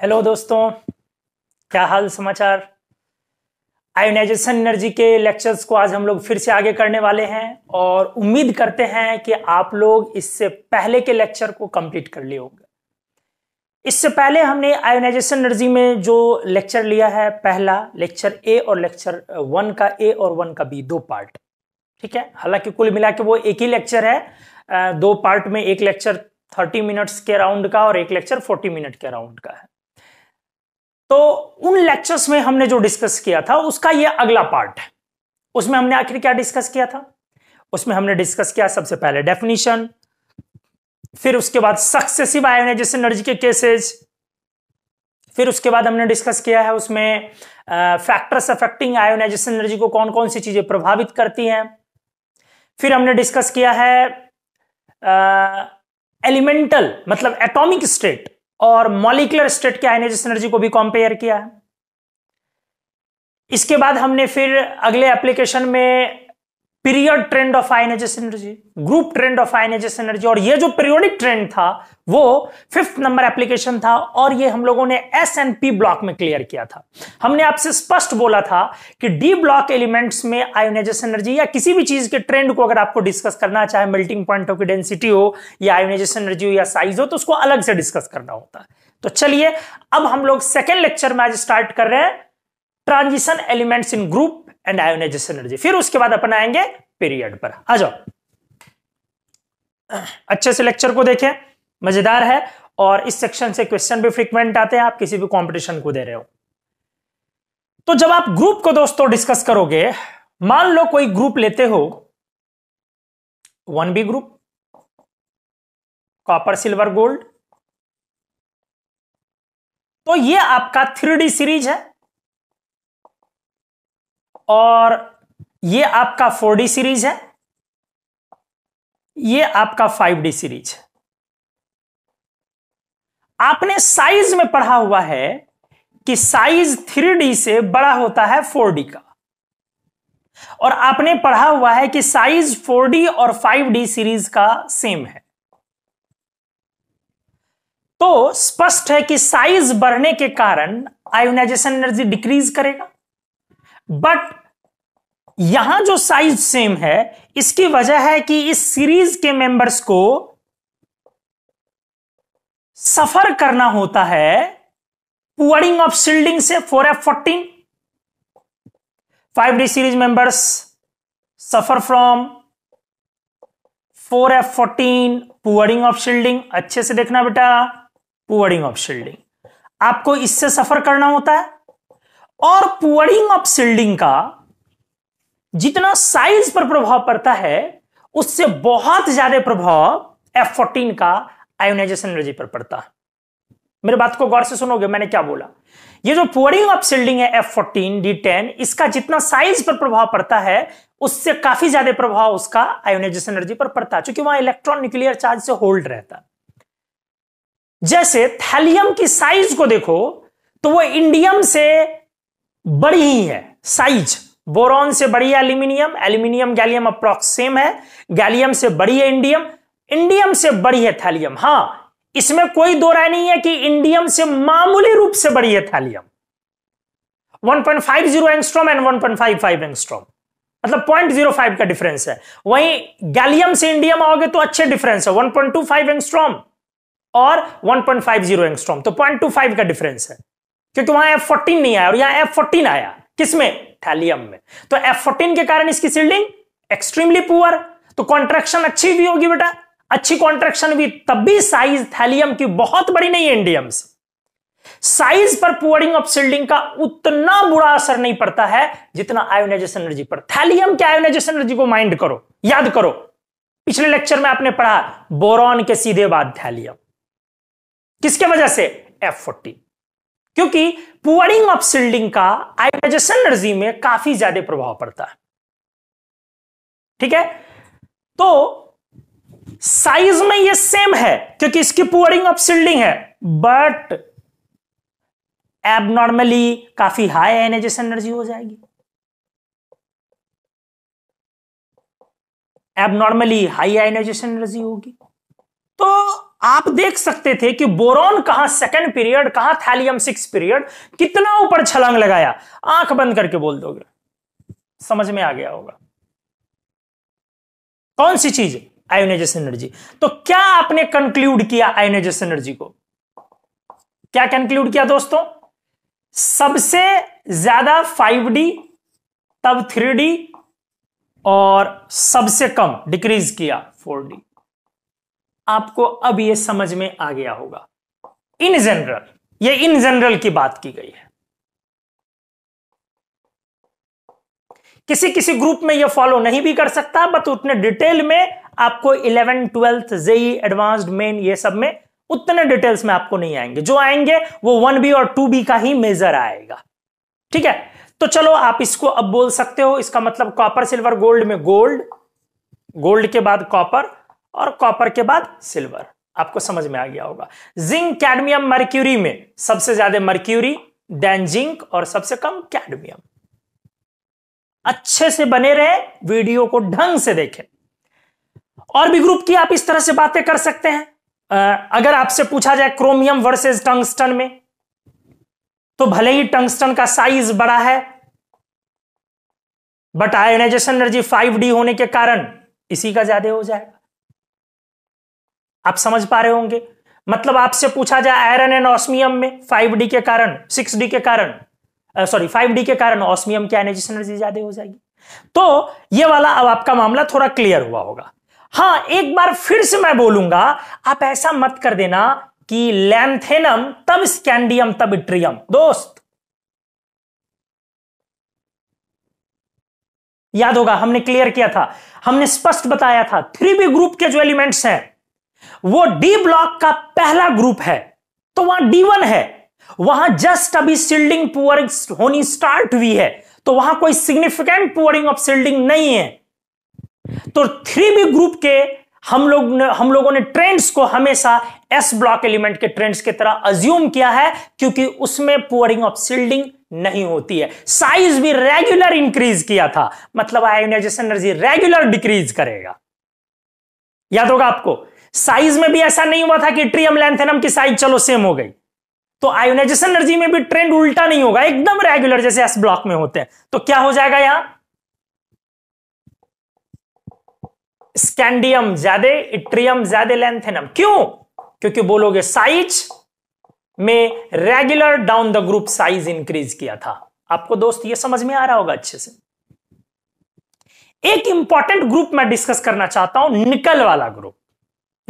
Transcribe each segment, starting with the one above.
hello दोस्तों क्या हाल समाचार आयोनाइजेशन एनर्जी के लेक्चर्स को आज हम लोग फिर से आगे करने वाले हैं और उम्मीद करते हैं कि आप लोग इससे पहले के लेक्चर को कंप्लीट कर लिए होंगे इससे पहले हमने आयोनाइजेशन एनर्जी में जो लेक्चर लिया है पहला लेक्चर ए और लेक्चर वन का ए और वन का बी दो पार्ट ठीक है हालांकि कुल मिला के वो एक ही लेक्चर है दो पार्ट में एक लेक्चर थर्टी मिनट्स के राउंड का और एक लेक्चर फोर्टी मिनट के राउंड का है तो उन लेक्चर्स में हमने जो डिस्कस किया था उसका ये अगला पार्ट है उसमें हमने आखिर क्या डिस्कस किया था उसमें हमने डिस्कस किया सबसे पहले डेफिनेशन फिर उसके बाद सक्सेसिव आयोनाइजेशन एनर्जी के केसेस फिर उसके बाद हमने डिस्कस किया है उसमें फैक्टर्स अफेक्टिंग आयोनाइजेशन एनर्जी को कौन कौन सी चीजें प्रभावित करती हैं फिर हमने डिस्कस किया है एलिमेंटल मतलब एटॉमिक स्टेट और मॉलिकुलर स्टेट के आइनाइजेस एनर्जी को भी कंपेयर किया है इसके बाद हमने फिर अगले एप्लीकेशन में period trend of ionization energy group trend of ionization energy और ये जो पीरियोडिक ट्रेंड था वो फिफ्थ नंबर एप्लीकेशन था और ये हम लोगों ने एस एंड पी ब्लॉक में क्लियर किया था हमने आपसे स्पष्ट बोला था कि डी ब्लॉक एलिमेंट्स में आयोनाइजेशन एनर्जी या किसी भी चीज के ट्रेंड को अगर आपको डिस्कस करना चाहे मेल्टिंग पॉइंट ऑफ डेंसिटी हो या आयोनाइजेशन एनर्जी हो या साइज हो तो उसको अलग से डिस्कस करना होता है तो चलिए अब हम लोग सेकेंड लेक्चर में आज स्टार्ट कर रहे हैं transition elements in group and ionization energy फिर उसके बाद अपन आएंगे पीरियड पर आ जाओ अच्छे से लेक्चर को देखें मजेदार है और इस सेक्शन से क्वेश्चन भी फ्रीक्वेंट आते हैं आप किसी भी कंपटीशन को दे रहे हो तो जब आप ग्रुप को दोस्तों डिस्कस करोगे मान लो कोई ग्रुप लेते हो one B group copper silver gold तो ये आपका थ्री सीरीज है और ये आपका फोर डी सीरीज है ये आपका फाइव डी सीरीज है आपने साइज में पढ़ा हुआ है कि साइज थ्री डी से बड़ा होता है फोर डी का और आपने पढ़ा हुआ है कि साइज 4D और 5D सीरीज का सेम है तो स्पष्ट है कि साइज बढ़ने के कारण आयोनाइजेशन एनर्जी डिक्रीज करेगा बट यहां जो साइज सेम है इसकी वजह है कि इस सीरीज के मेंबर्स को सफर करना होता है पुअरिंग ऑफ शिल्डिंग से four F fourteen five D series members suffer from four F fourteen pouring of shielding अच्छे से देखना बेटा पुअरिंग ऑफ शिल्डिंग आपको इससे सफर करना होता है और पुअरिंग ऑफ शिल्डिंग का जितना साइज पर प्रभाव पड़ता है उससे बहुत ज्यादा प्रभाव एफ फोर्टीन का आयोनाइजेशन एनर्जी पर पड़ता है मेरे बात को गौर से सुनोगे मैंने क्या बोला ये जो पुअरिंग ऑफ शिल्डिंग है F14 D10 इसका जितना साइज पर प्रभाव पड़ता है उससे काफी ज्यादा प्रभाव उसका आयोनाइजेशन एनर्जी पर पड़ता है चूंकि वहां इलेक्ट्रॉन न्यूक्लियर चार्ज से होल्ड रहता जैसे थैलियम की साइज को देखो तो वो इंडियम से बड़ी ही है साइज बोरॉन से बड़ी है aluminium aluminium gallium approx same है गैलियम से बड़ी है इंडियम इंडियम से बड़ी है थैलियम हाँ इसमें कोई दो राय नहीं है कि इंडियम से मामूली रूप से बड़ी है थैलियम 1.50 पॉइंट एंड 1.55 पॉइंट मतलब 0.05 का डिफरेंस है वहीं गैलियम से इंडियम आओगे तो अच्छे डिफरेंस है 1.25 पॉइंट और 1.50 पॉइंट तो 0.25 का डिफरेंस है क्योंकि वहां एफ फोर्टीन नहीं आया और यहां एफ फोर्टीन आया किसमें थैलियम में तो एफ फोर्टीन के कारण इसकी सील्डिंग एक्सट्रीमली पुअर तो कॉन्ट्रेक्शन अच्छी भी होगी बेटा अच्छी कॉन्ट्रेक्शन भी तब भी साइज थैलियम की बहुत बड़ी नहीं है इंडियम से साइज पर पुअरिंग ऑफ सील्डिंग का उतना बुरा असर नहीं पड़ता है जितना आयोनाइजेशन एनर्जी पर थैलियम के आयोनाइजेशन एनर्जी को माइंड करो याद करो पिछले लेक्चर में आपने पढ़ा बोरॉन के सीधे बाद थैलियम किसके वजह से एफ फोर्टीन क्योंकि पुअरिंग ऑफ शिल्डिंग का आयोडाइजेशन एनर्जी में काफी ज्यादा प्रभाव पड़ता है ठीक है तो साइज में ये सेम है क्योंकि इसकी पुअरिंग ऑफ शिल्डिंग है बट एबनॉर्मली काफी हाई आयनाइजेशन एनर्जी हो जाएगी एबनॉर्मली हाई आयनाइजेशन एनर्जी होगी तो आप देख सकते थे कि बोरॉन कहा सेकेंड पीरियड कहां थैलियम सिक्स पीरियड कितना ऊपर छलांग लगाया आंख बंद करके बोल दोगे समझ में आ गया होगा कौन सी चीज आयोनाइजेशन एनर्जी तो क्या आपने कंक्लूड किया आयोनाइजेशन एनर्जी को क्या कंक्लूड किया दोस्तों सबसे ज्यादा 5D तब 3D और सबसे कम डिक्रीज किया 4D आपको अब यह समझ में आ गया होगा इन जनरल ये इन जनरल की बात की गई है किसी किसी ग्रुप में यह फॉलो नहीं भी कर सकता बट उतने डिटेल में आपको eleven twelfth JEE advanced main ये सब में उतने डिटेल्स में आपको नहीं आएंगे जो आएंगे वो वन बी और टू बी का ही मेजर आएगा ठीक है तो चलो आप इसको अब बोल सकते हो इसका मतलब कॉपर सिल्वर गोल्ड में गोल्ड गोल्ड के बाद कॉपर और कॉपर के बाद सिल्वर आपको समझ में आ गया होगा जिंक कैडमियम मर्क्यूरी में सबसे ज्यादा मर्क्यूरी देन जिंक और सबसे कम कैडमियम अच्छे से बने रहे वीडियो को ढंग से देखें और भी ग्रुप की आप इस तरह से बातें कर सकते हैं आ, अगर आपसे पूछा जाए क्रोमियम वर्सेस टंगस्टन में तो भले ही टंगस्टन का साइज बड़ा है बट आयोनाइजेशन एनर्जी 5D होने के कारण इसी का ज्यादा हो जाएगा आप समझ पा रहे होंगे मतलब आपसे पूछा जाए आयरन एंड ऑस्मियम में फाइव डी के कारण सिक्स डी के कारण सॉरी फाइव डी के कारण ऑस्मियम की एनर्जी एनर्जी ज्यादा हो जाएगी तो ये वाला अब आपका मामला थोड़ा क्लियर हुआ होगा हाँ एक बार फिर से मैं बोलूंगा आप ऐसा मत कर देना कि लैंथेनम तब स्कैंडियम तब इट्रियम दोस्त याद होगा हमने क्लियर किया था हमने स्पष्ट बताया था थ्री बी ग्रुप के जो एलिमेंट्स हैं वो डी ब्लॉक का पहला ग्रुप है तो वहां डी वन है वहां जस्ट अभी सिल्डिंग पुअरिंग होनी स्टार्ट हुई है तो वहां कोई सिग्निफिकेंट पुअरिंग ऑफ सील्डिंग नहीं है तो थ्री बी ग्रुप के हम लोग ने हम लोगों ने ट्रेंड्स को हमेशा एस ब्लॉक एलिमेंट के ट्रेंड्स की तरह अज्यूम किया है क्योंकि उसमें पुअरिंग ऑफ सील्डिंग नहीं होती है साइज भी रेगुलर इंक्रीज किया था मतलब आयोनाइजेशन एनर्जी रेगुलर डिक्रीज करेगा याद होगा आपको साइज में भी ऐसा नहीं हुआ था कि ट्रियम लेंथेनम की साइज चलो सेम हो गई तो आयोनाइजेशन एनर्जी में भी ट्रेंड उल्टा नहीं होगा एकदम रेगुलर जैसे एस ब्लॉक में होते हैं तो क्या हो जाएगा यहां स्कैंडियम ज्यादा इट्रियम ज्यादा लेंथेनम क्यों क्योंकि बोलोगे साइज में regular down the group size increase किया था आपको दोस्त ये समझ में आ रहा होगा अच्छे से एक इंपॉर्टेंट ग्रुप मैं डिस्कस करना चाहता हूं निकल वाला ग्रुप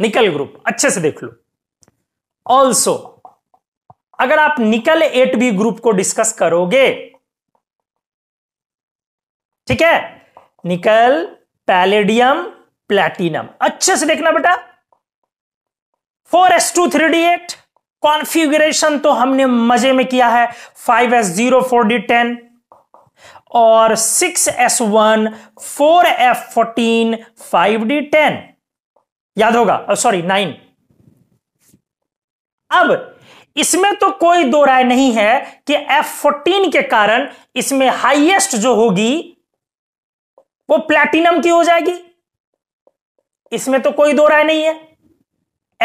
निकल ग्रुप अच्छे से देख लो ऑल्सो अगर आप निकल एट बी ग्रुप को डिस्कस करोगे ठीक है निकल पैलेडियम प्लैटिनम अच्छे से देखना बेटा four S two three D eight configuration तो हमने मजे में किया है five S zero four D ten और six S one four F fourteen five D ten याद होगा सॉरी नाइन अब इसमें तो कोई दो राय नहीं है कि F14 के कारण इसमें हाईएस्ट जो होगी वो प्लैटिनम की हो जाएगी इसमें तो कोई दो राय नहीं है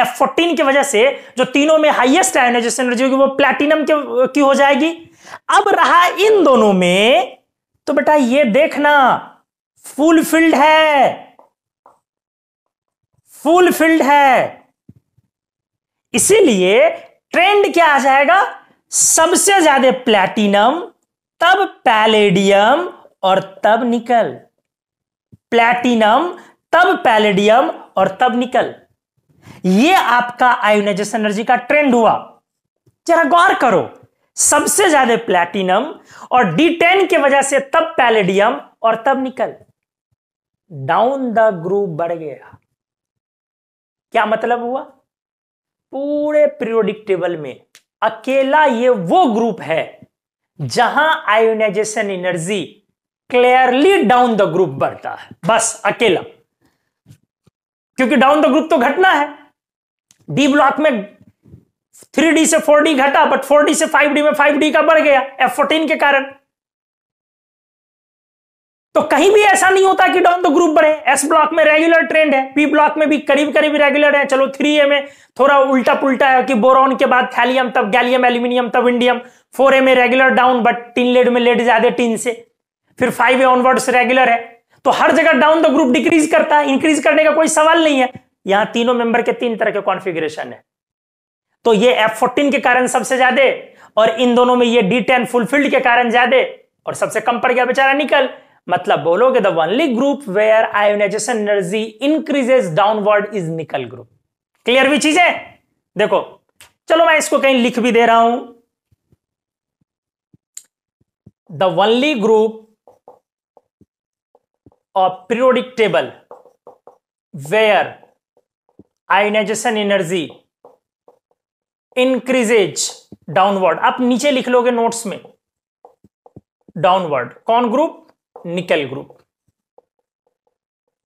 F14 की वजह से जो तीनों में हाईएस्ट आयोनाइजेशन एनर्जी होगी वो प्लैटिनम की हो जाएगी अब रहा इन दोनों में तो बेटा ये देखना फुलफिल्ड है फुलफिल्ड है इसीलिए ट्रेंड क्या आ जाएगा सबसे ज्यादा प्लैटिनम तब पैलेडियम और तब निकल प्लैटिनम तब पैलेडियम और तब निकल ये आपका आयोनाइजेशन एनर्जी का ट्रेंड हुआ जरा गौर करो सबसे ज्यादा प्लैटिनम और डी टेन के वजह से तब पैलेडियम और तब निकल डाउन द ग्रुप बढ़ गया क्या मतलब हुआ पूरे पीरियोडिक टेबल में अकेला ये वो ग्रुप है जहां ionization energy clearly down the group बढ़ता है बस अकेला क्योंकि डाउन द ग्रुप तो घटना है डी ब्लॉक में 3D से 4D घटा बट 4D से 5D में 5D का बढ़ गया F14 के कारण तो कहीं भी ऐसा नहीं होता कि डॉन द ग्रुप बढ़े एस ब्लॉक में रेगुलर ट्रेंड है पी ब्लॉक में भी करीब करीब रेगुलर है चलो थ्री में थोड़ा उल्टा पुलटा है कि बोरॉन के बाद थैलियम तब गैलियम एल्यूमिनियम तब इंडियम फोर में regular down but tin lead में लेड ज्यादा टीन से फिर फाइव ए ऑनवर्ड्स रेगुलर है तो हर जगह डाउन द ग्रुप डिक्रीज करता है इंक्रीज करने का कोई सवाल नहीं है यहां तीनों मेंबर के तीन तरह के कॉन्फिग्रेशन है तो ये एफ फोर्टीन के कारण सबसे ज्यादा और इन दोनों में ये डी टेन फुलफिल्ड के कारण ज्यादा और सबसे कम पड़ गया बेचारा निकल मतलब बोलोगे the only group where ionization energy increases downward is nickel group clear भी चीज है देखो चलो मैं इसको कहीं लिख भी दे रहा हूं the only group of periodic table where ionization energy increases downward आप नीचे लिख लोगे नोट्स में डाउनवर्ड कौन ग्रुप निकल ग्रुप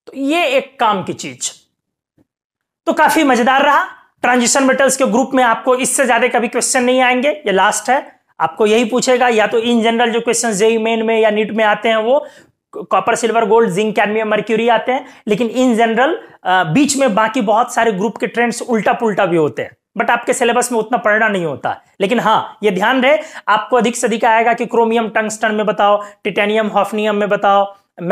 तो ये एक काम की चीज तो काफी मजेदार रहा ट्रांजिशन मेटल्स के ग्रुप में आपको इससे ज्यादा कभी क्वेश्चन नहीं आएंगे ये लास्ट है आपको यही पूछेगा या तो इन जनरल जो क्वेश्चन जेई मेन में या नीट में आते हैं वो copper silver gold zinc cadmium mercury आते हैं लेकिन इन जनरल बीच में बाकी बहुत सारे ग्रुप के ट्रेंड्स उल्टा पुल्टा भी होते हैं बट आपके सिलेबस में उतना पढ़ना नहीं होता लेकिन हाँ ये ध्यान रहे आपको अधिक से अधिक आएगा कि क्रोमियम टंगस्टन में बताओ टिटेनियम हॉफनियम में बताओ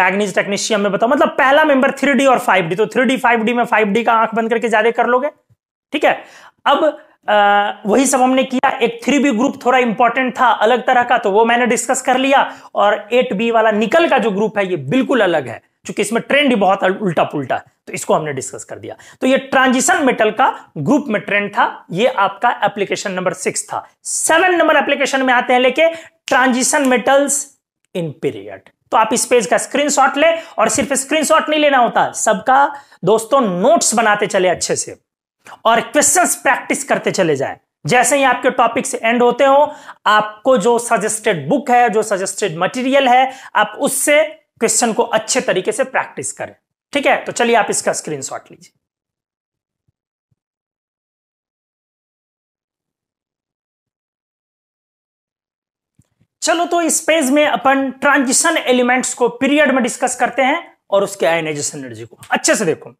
मैग्नीज टेक्नीशियम में बताओ मतलब पहला मेंबर थ्री और फाइव तो थ्री डी में फाइव का आंख बंद करके ज्यादा कर लोगे ठीक है अब आ, वही सब हमने किया एक थ्री बी ग्रुप थोड़ा इंपॉर्टेंट था अलग तरह का तो वो मैंने डिस्कस कर लिया और एट बी वाला निकल का जो ग्रुप है ये बिल्कुल अलग है चूंकि इसमें ट्रेंड ही बहुत उल्टा पुलटा है तो इसको हमने डिस्कस कर दिया तो ये ट्रांजिशन मेटल का ग्रुप में ट्रेंड था ये आपका एप्लीकेशन नंबर सिक्स था सेवन नंबर एप्लीकेशन में आते हैं लेके ट्रांजिशन मेटल्स इन पीरियड तो आप इस पेज का स्क्रीनशॉट ले और सिर्फ स्क्रीनशॉट नहीं लेना होता सबका दोस्तों नोट्स बनाते चले अच्छे से और क्वेश्चंस प्रैक्टिस करते चले जाए जैसे ही आपके टॉपिक्स एंड होते हो आपको जो सजेस्टेड बुक है जो सजेस्टेड मटेरियल है आप उससे क्वेश्चन को अच्छे तरीके से प्रैक्टिस करें ठीक है तो चलिए आप इसका स्क्रीनशॉट लीजिए चलो तो इस पेज में अपन ट्रांजिशन एलिमेंट्स को पीरियड में डिस्कस करते हैं और उसके आयोनाइजेशन एनर्जी को अच्छे से देखो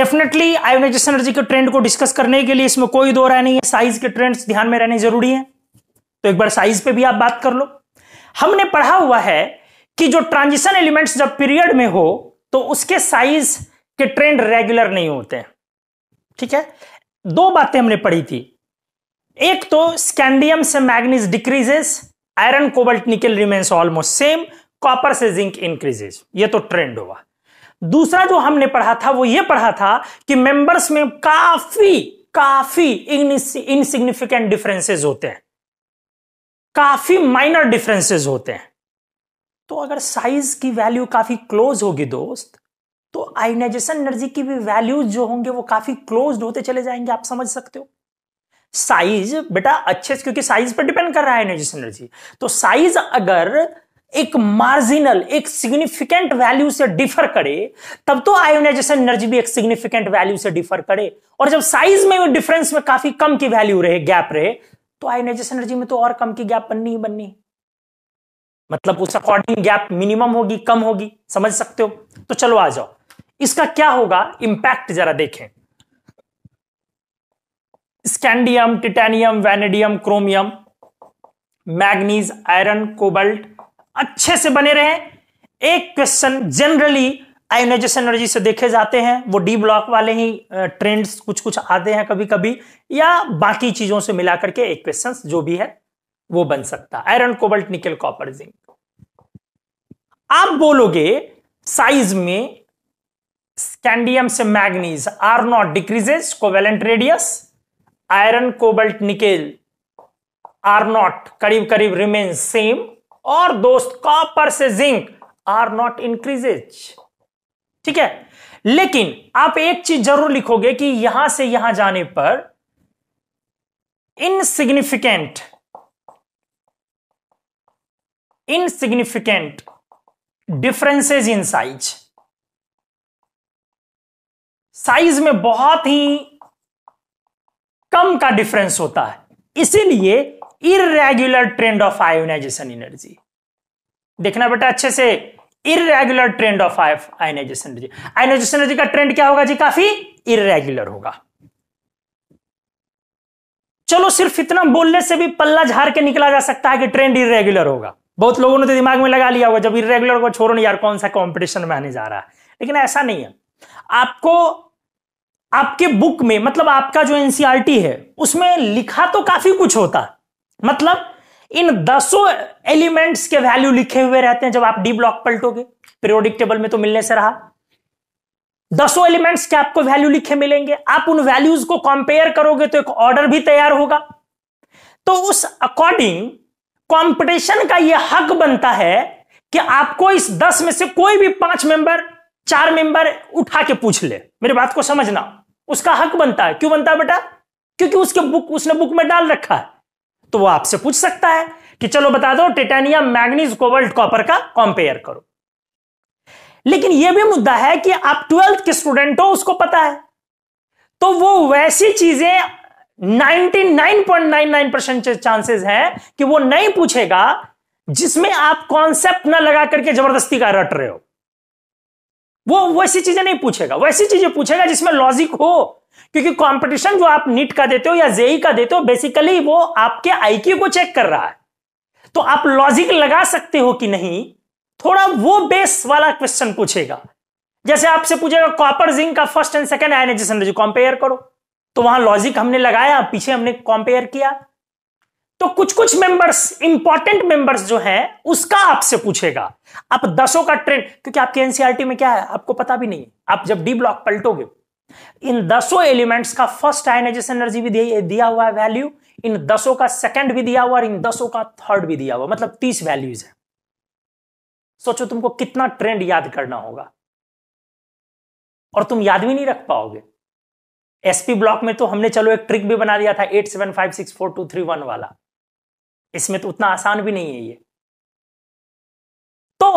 डेफिनेटली आयोनाइजेशन एनर्जी के ट्रेंड को डिस्कस करने के लिए इसमें कोई दो राय नहीं है साइज के ट्रेंड्स ध्यान में रहने जरूरी है तो एक बार साइज पे भी आप बात कर लो हमने पढ़ा हुआ है कि जो ट्रांजिशन एलिमेंट्स जब पीरियड में हो तो उसके साइज के ट्रेंड रेगुलर नहीं होते ठीक है दो बातें हमने पढ़ी थी एक तो स्कैंडियम से manganese decreases iron cobalt nickel remains almost same copper से जिंक इंक्रीजेस ये तो ट्रेंड हुआ दूसरा जो हमने पढ़ा था वो ये पढ़ा था कि मेंबर्स में काफी काफी इनसिग्निफिकेंट डिफरेंसेस होते हैं काफी माइनर डिफरेंसेस होते हैं तो अगर साइज की वैल्यू काफी क्लोज होगी दोस्त तो आइनाइजेशन एनर्जी की भी वैल्यूज जो होंगे वो काफी क्लोज होते चले जाएंगे आप समझ सकते हो साइज बेटा अच्छे से क्योंकि साइज पर डिपेंड कर रहा है आइनाइजेशन एनर्जी तो साइज अगर एक मार्जिनल एक सिग्निफिकेंट वैल्यू से डिफर करे तब तो आयोनाइजेशन एनर्जी भी एक सिग्निफिकेंट वैल्यू से डिफर करे और जब साइज में डिफरेंस में काफी कम की वैल्यू रहे गैप रहे तो आयोनाइजेशन एनर्जी में तो और कम की गैप बननी ही बननी मतलब उस अकॉर्डिंग गैप मिनिमम होगी कम होगी समझ सकते हो तो चलो आ जाओ इसका क्या होगा इंपैक्ट जरा देखें scandium titanium vanadium chromium manganese iron cobalt अच्छे से बने रहे एक क्वेश्चन जनरली आयोनाइजेशन एनर्जी से देखे जाते हैं वो डी ब्लॉक वाले ही ट्रेंड्स कुछ कुछ आते हैं कभी कभी या बाकी चीजों से मिलाकर के एक क्वेश्चन जो भी है वो बन सकता iron cobalt nickel copper zinc आप बोलोगे साइज में स्कैंडियम से manganese are not decreases covalent radius iron cobalt nickel are not करीब करीब रिमेन सेम और दोस्त कॉपर से जिंक आर नॉट इंक्रीजेज ठीक है लेकिन आप एक चीज जरूर लिखोगे कि यहां से यहां जाने पर insignificant insignificant differences in size size में बहुत ही कम का डिफरेंस होता है इसीलिए irregular trend of ionisation energy देखना बेटा अच्छे से irregular trend of ionisation energy ionisation energy का ट्रेंड क्या होगा जी काफी इरेग्युलर होगा चलो सिर्फ इतना बोलने से भी पल्ला झार के निकला जा सकता है कि ट्रेंड इरेगुलर होगा बहुत लोगों ने तो दिमाग में लगा लिया होगा जब इरेगुलर को छोड़ो यार कौन सा कॉम्पिटिशन में आने जा रहा है लेकिन ऐसा नहीं है आपको आपके बुक में मतलब आपका जो एनसीआरटी e है उसमें लिखा तो काफी कुछ होता मतलब इन दसों एलिमेंट्स के वैल्यू लिखे हुए रहते हैं जब आप डी ब्लॉक पलटोगे पीरियोडिक टेबल में तो मिलने से रहा दसों एलिमेंट्स के आपको वैल्यू लिखे मिलेंगे आप उन वैल्यूज को कंपेयर करोगे तो एक ऑर्डर भी तैयार होगा तो उस अकॉर्डिंग कंपटीशन का यह हक बनता है कि आपको इस दस में से कोई भी पांच मेंबर चार मेंबर उठा के पूछ ले मेरी बात को समझना उसका हक बनता है क्यों बनता है बेटा क्योंकि उसके बुक उसने बुक में डाल रखा है तो वो आपसे पूछ सकता है कि चलो बता दो टिटेनियम मैग्नीज कोबल्ट कॉपर का कंपेयर करो लेकिन यह भी मुद्दा है कि आप ट्वेल्थ के स्टूडेंट हो उसको पता है तो वो वैसी चीजें 99.99 परसेंट चांसेस है कि वो नहीं पूछेगा जिसमें आप कॉन्सेप्ट ना लगा करके जबरदस्ती का रट रहे हो वो वैसी चीजें नहीं पूछेगा वैसी चीजें पूछेगा जिसमें लॉजिक हो क्योंकि कंपटीशन जो आप नीट का देते हो या जेई का देते हो बेसिकली वो आपके आईक्यू को चेक कर रहा है तो आप लॉजिक लगा सकते हो कि नहीं थोड़ा वो बेस वाला क्वेश्चन पूछेगा जैसे आपसे पूछेगा कॉपर जिंक का first and second ionisation compare करो तो वहां लॉजिक हमने लगाया पीछे हमने कंपेयर किया तो कुछ कुछ मेंबर्स इंपॉर्टेंट मेंबर्स जो हैं उसका आपसे पूछेगा आप दसों का ट्रेंड क्योंकि आपके एनसीआरटी e में क्या है आपको पता भी नहीं आप जब डी ब्लॉक पलटोगे इन दसों एलिमेंट्स का फर्स्ट आयनाइजेशन एनर्जी भी दिया हुआ है वैल्यू इन दसों का सेकंड भी दिया हुआ और इन दसों का थर्ड भी दिया हुआ मतलब तीस वैल्यूज है सोचो तुमको कितना ट्रेंड याद करना होगा और तुम याद भी नहीं रख पाओगे एसपी ब्लॉक में तो हमने चलो एक ट्रिक भी बना दिया था eight seven five six four two three one वाला इसमें तो उतना आसान भी नहीं है ये तो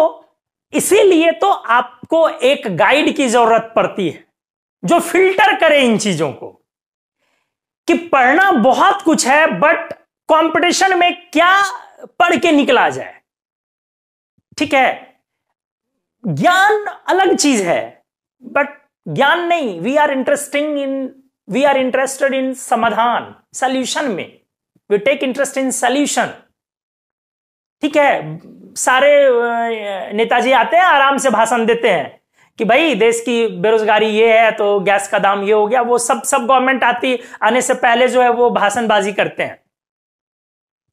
इसीलिए तो आपको एक गाइड की जरूरत पड़ती है जो फिल्टर करे इन चीजों को कि पढ़ना बहुत कुछ है बट कंपटीशन में क्या पढ़ के निकला जाए ठीक है ज्ञान अलग चीज है बट ज्ञान नहीं we are interesting in we are interested in समाधान सोल्यूशन में we take interest in solution ठीक है सारे नेताजी आते हैं आराम से भाषण देते हैं कि भाई देश की बेरोजगारी ये है तो गैस का दाम ये हो गया वो सब सब गवर्नमेंट आती आने से पहले जो है वो भाषणबाजी करते हैं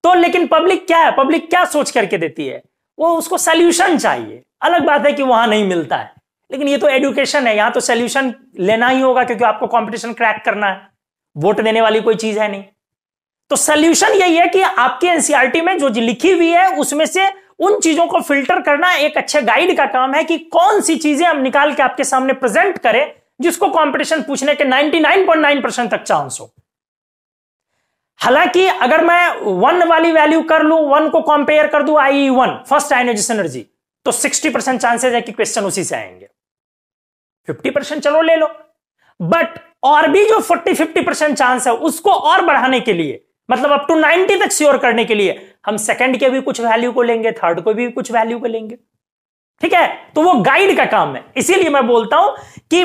तो लेकिन पब्लिक क्या है पब्लिक क्या सोच करके देती है वो उसको सोल्यूशन चाहिए अलग बात है कि वहां नहीं मिलता है लेकिन ये तो एडुकेशन है यहां तो सोल्यूशन लेना ही होगा क्योंकि आपको कंपटीशन क्रैक करना है वोट देने वाली कोई चीज है नहीं तो सोल्यूशन यही है कि आपके एनसीआरटी e में जो लिखी हुई है उसमें से उन चीजों को फिल्टर करना एक अच्छे गाइड का काम है कि कौन सी चीजें हम निकाल के आपके सामने प्रेजेंट करें जिसको कंपटीशन पूछने के 99.9 परसेंट तक चांस हो हालांकि अगर मैं वन वाली वैल्यू कर लू वन को कंपेयर कर दू I one first ionisation energy तो 60 परसेंट चांसेस है कि क्वेश्चन उसी से आएंगे फिफ्टी परसेंट चलो ले लो बट और भी जो फोर्टी फिफ्टी परसेंट चांस है उसको और बढ़ाने के लिए मतलब अप टू नाइनटी तक श्योर करने के लिए हम सेकंड के भी कुछ वैल्यू को लेंगे थर्ड को भी कुछ वैल्यू को लेंगे ठीक है तो वो गाइड का काम है इसीलिए मैं बोलता हूं कि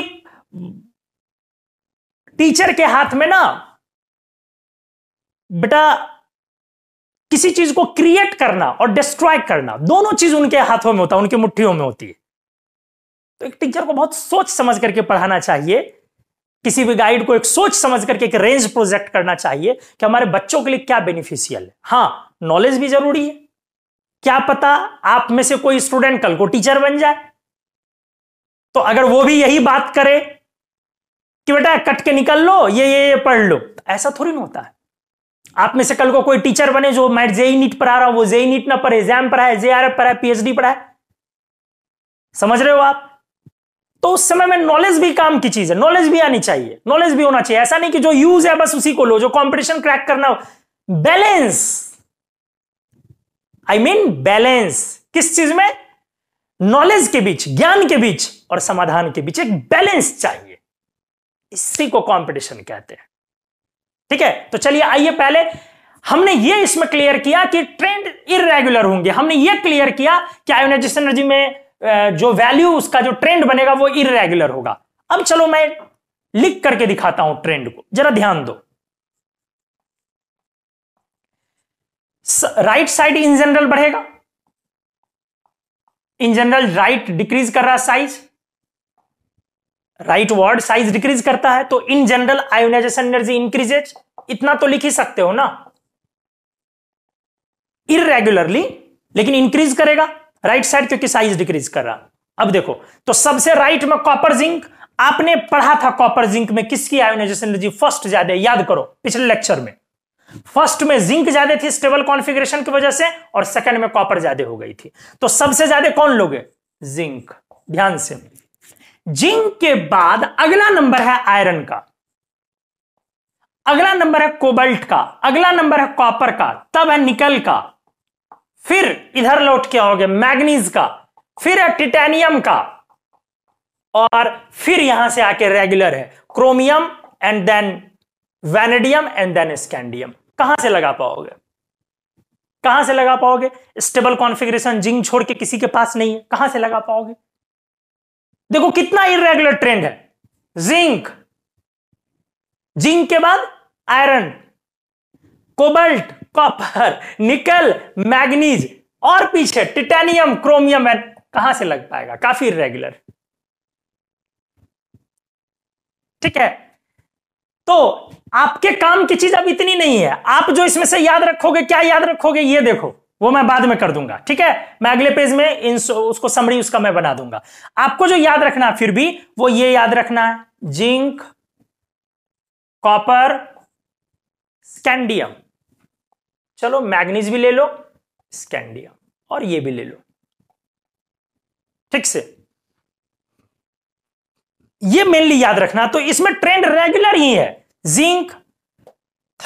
टीचर के हाथ में ना बेटा किसी चीज को क्रिएट करना और डिस्ट्रॉय करना दोनों चीज उनके हाथों में होता है उनकी मुट्ठियों में होती है तो एक टीचर को बहुत सोच समझ करके पढ़ाना चाहिए किसी भी गाइड को एक सोच समझ करके एक रेंज प्रोजेक्ट करना चाहिए कि हमारे बच्चों के लिए क्या बेनिफिशियल है हाँ नॉलेज भी जरूरी है क्या पता आप में से कोई स्टूडेंट कल को टीचर बन जाए तो अगर वो भी यही बात करे कि बेटा कट के निकल लो ये ये, ये पढ़ लो तो ऐसा थोड़ी ना होता है आप में से कल को कोई टीचर बने जो मैं जेई नीट e पढ़ा रहा हूं वो जेई नीट e ना पढ़े एग्जाम पढ़ाए जे आर एफ पढ़ाए पीएचडी पढ़ाए समझ रहे हो आप तो उस समय में नॉलेज भी काम की चीज है नॉलेज भी आनी चाहिए नॉलेज भी होना चाहिए ऐसा नहीं कि जो यूज है बस उसी को लो जो कॉम्पिटिशन क्रैक करना हो बैलेंस आई मीन बैलेंस किस चीज में नॉलेज के बीच ज्ञान के बीच और समाधान के बीच एक बैलेंस चाहिए इसी को कंपटीशन कहते हैं ठीक है तो चलिए आइए पहले हमने ये इसमें क्लियर किया कि ट्रेंड इरेगुलर होंगे हमने ये क्लियर किया कि आयोनाइजेशन एनर्जी में जो वैल्यू उसका जो ट्रेंड बनेगा वो इरेग्युलर होगा अब चलो मैं लिख करके दिखाता हूं ट्रेंड को जरा ध्यान दो राइट साइड इन जनरल बढ़ेगा इन जनरल राइट डिक्रीज कर रहा size rightward size decrease करता है तो in general ionisation energy increases इतना तो लिख ही सकते हो ना इरेग्युलरली लेकिन इंक्रीज करेगा राइट साइड क्योंकि साइज डिक्रीज कर रहा अब देखो तो सबसे राइट में कॉपर जिंक आपने पढ़ा था कॉपर जिंक में किसकी आयोनाइजेशन एनर्जी फर्स्ट ज्यादा याद करो पिछले लेक्चर में फर्स्ट में जिंक ज्यादा थी स्टेबल कॉन्फ़िगरेशन की वजह से और सेकंड में कॉपर ज्यादा हो गई थी तो सबसे ज्यादा कौन लोगे जिंक ध्यान से जिंक के बाद अगला नंबर है आयरन का अगला नंबर है कोबल्ट का अगला नंबर है कॉपर का तब है निकल का फिर इधर लौट के आओगे मैग्नीज का फिर है टिटेनियम का और फिर यहां से आके रेगुलर है chromium and then vanadium and then scandium कहां से लगा पाओगे कहां से लगा पाओगे स्टेबल कॉन्फ़िगरेशन जिंक छोड़ के किसी के पास नहीं है कहां से लगा पाओगे देखो कितना इरेगुलर ट्रेंड है जिंक जिंक के बाद iron cobalt copper nickel manganese और पीछे टिटेनियम क्रोमियम एंड कहां से लग पाएगा काफी रेगुलर ठीक है तो आपके काम की चीज अब इतनी नहीं है आप जो इसमें से याद रखोगे क्या याद रखोगे ये देखो वो मैं बाद में कर दूंगा ठीक है मैं अगले पेज में इन उसको समरी उसका मैं बना दूंगा आपको जो याद रखना है फिर भी वो ये याद रखना है जिंक कॉपर स्कैंडियम चलो मैग्नीज भी ले लो स्कैंडियम और ये भी ले लो ठीक से ये मेनली याद रखना तो इसमें ट्रेंड रेगुलर ही है जिंक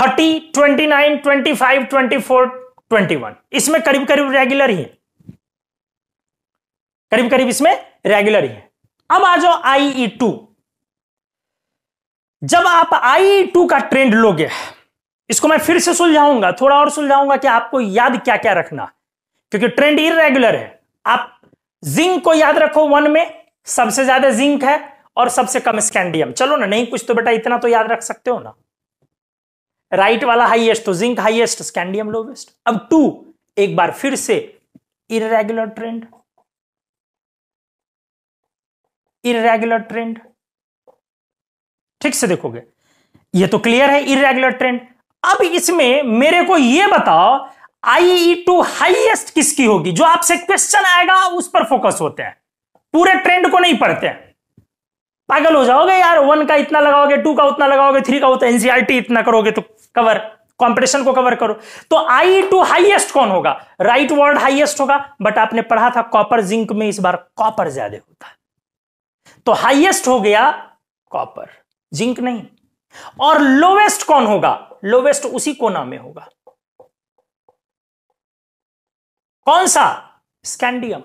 30, 29, 25, 24, 21 इसमें करीब करीब रेगुलर ही है करीब करीब इसमें रेगुलर ही है अब आ जाओ आईई टू e जब आप आईई टू e का ट्रेंड लोगे इसको मैं फिर से सुलझाऊंगा थोड़ा और सुलझाऊंगा कि आपको याद क्या क्या रखना क्योंकि ट्रेंड इरेगुलर है आप जिंक को याद रखो वन में सबसे ज्यादा जिंक है और सबसे कम स्कैंडियम चलो ना नहीं कुछ तो बेटा इतना तो याद रख सकते हो ना राइट वाला हाईएस्ट तो जिंक हाईएस्ट स्कैंडियम लोवेस्ट अब टू एक बार फिर से इरेगुलर ट्रेंड इरेगुलर ट्रेंड ठीक से देखोगे ये तो क्लियर है इरेगुलर ट्रेंड अब इसमें मेरे को यह बताओ आई टू हाइएस्ट किसकी होगी जो आपसे क्वेश्चन आएगा उस पर फोकस होते हैं पूरे ट्रेंड को नहीं पढ़ते हैं पागल हो जाओगे यार वन का इतना लगाओगे टू का उतना लगाओगे थ्री का उतना एनसीआरटी e इतना करोगे तो कवर कंपटीशन को कवर करो तो आई टू हाईएस्ट कौन होगा राइट वर्ड हाईएस्ट होगा बट आपने पढ़ा था कॉपर जिंक में इस बार कॉपर ज्यादा होता है तो हाईएस्ट हो गया कॉपर जिंक नहीं और लोवेस्ट कौन होगा लोवेस्ट उसी कोना में होगा कौन सा स्कैंडियम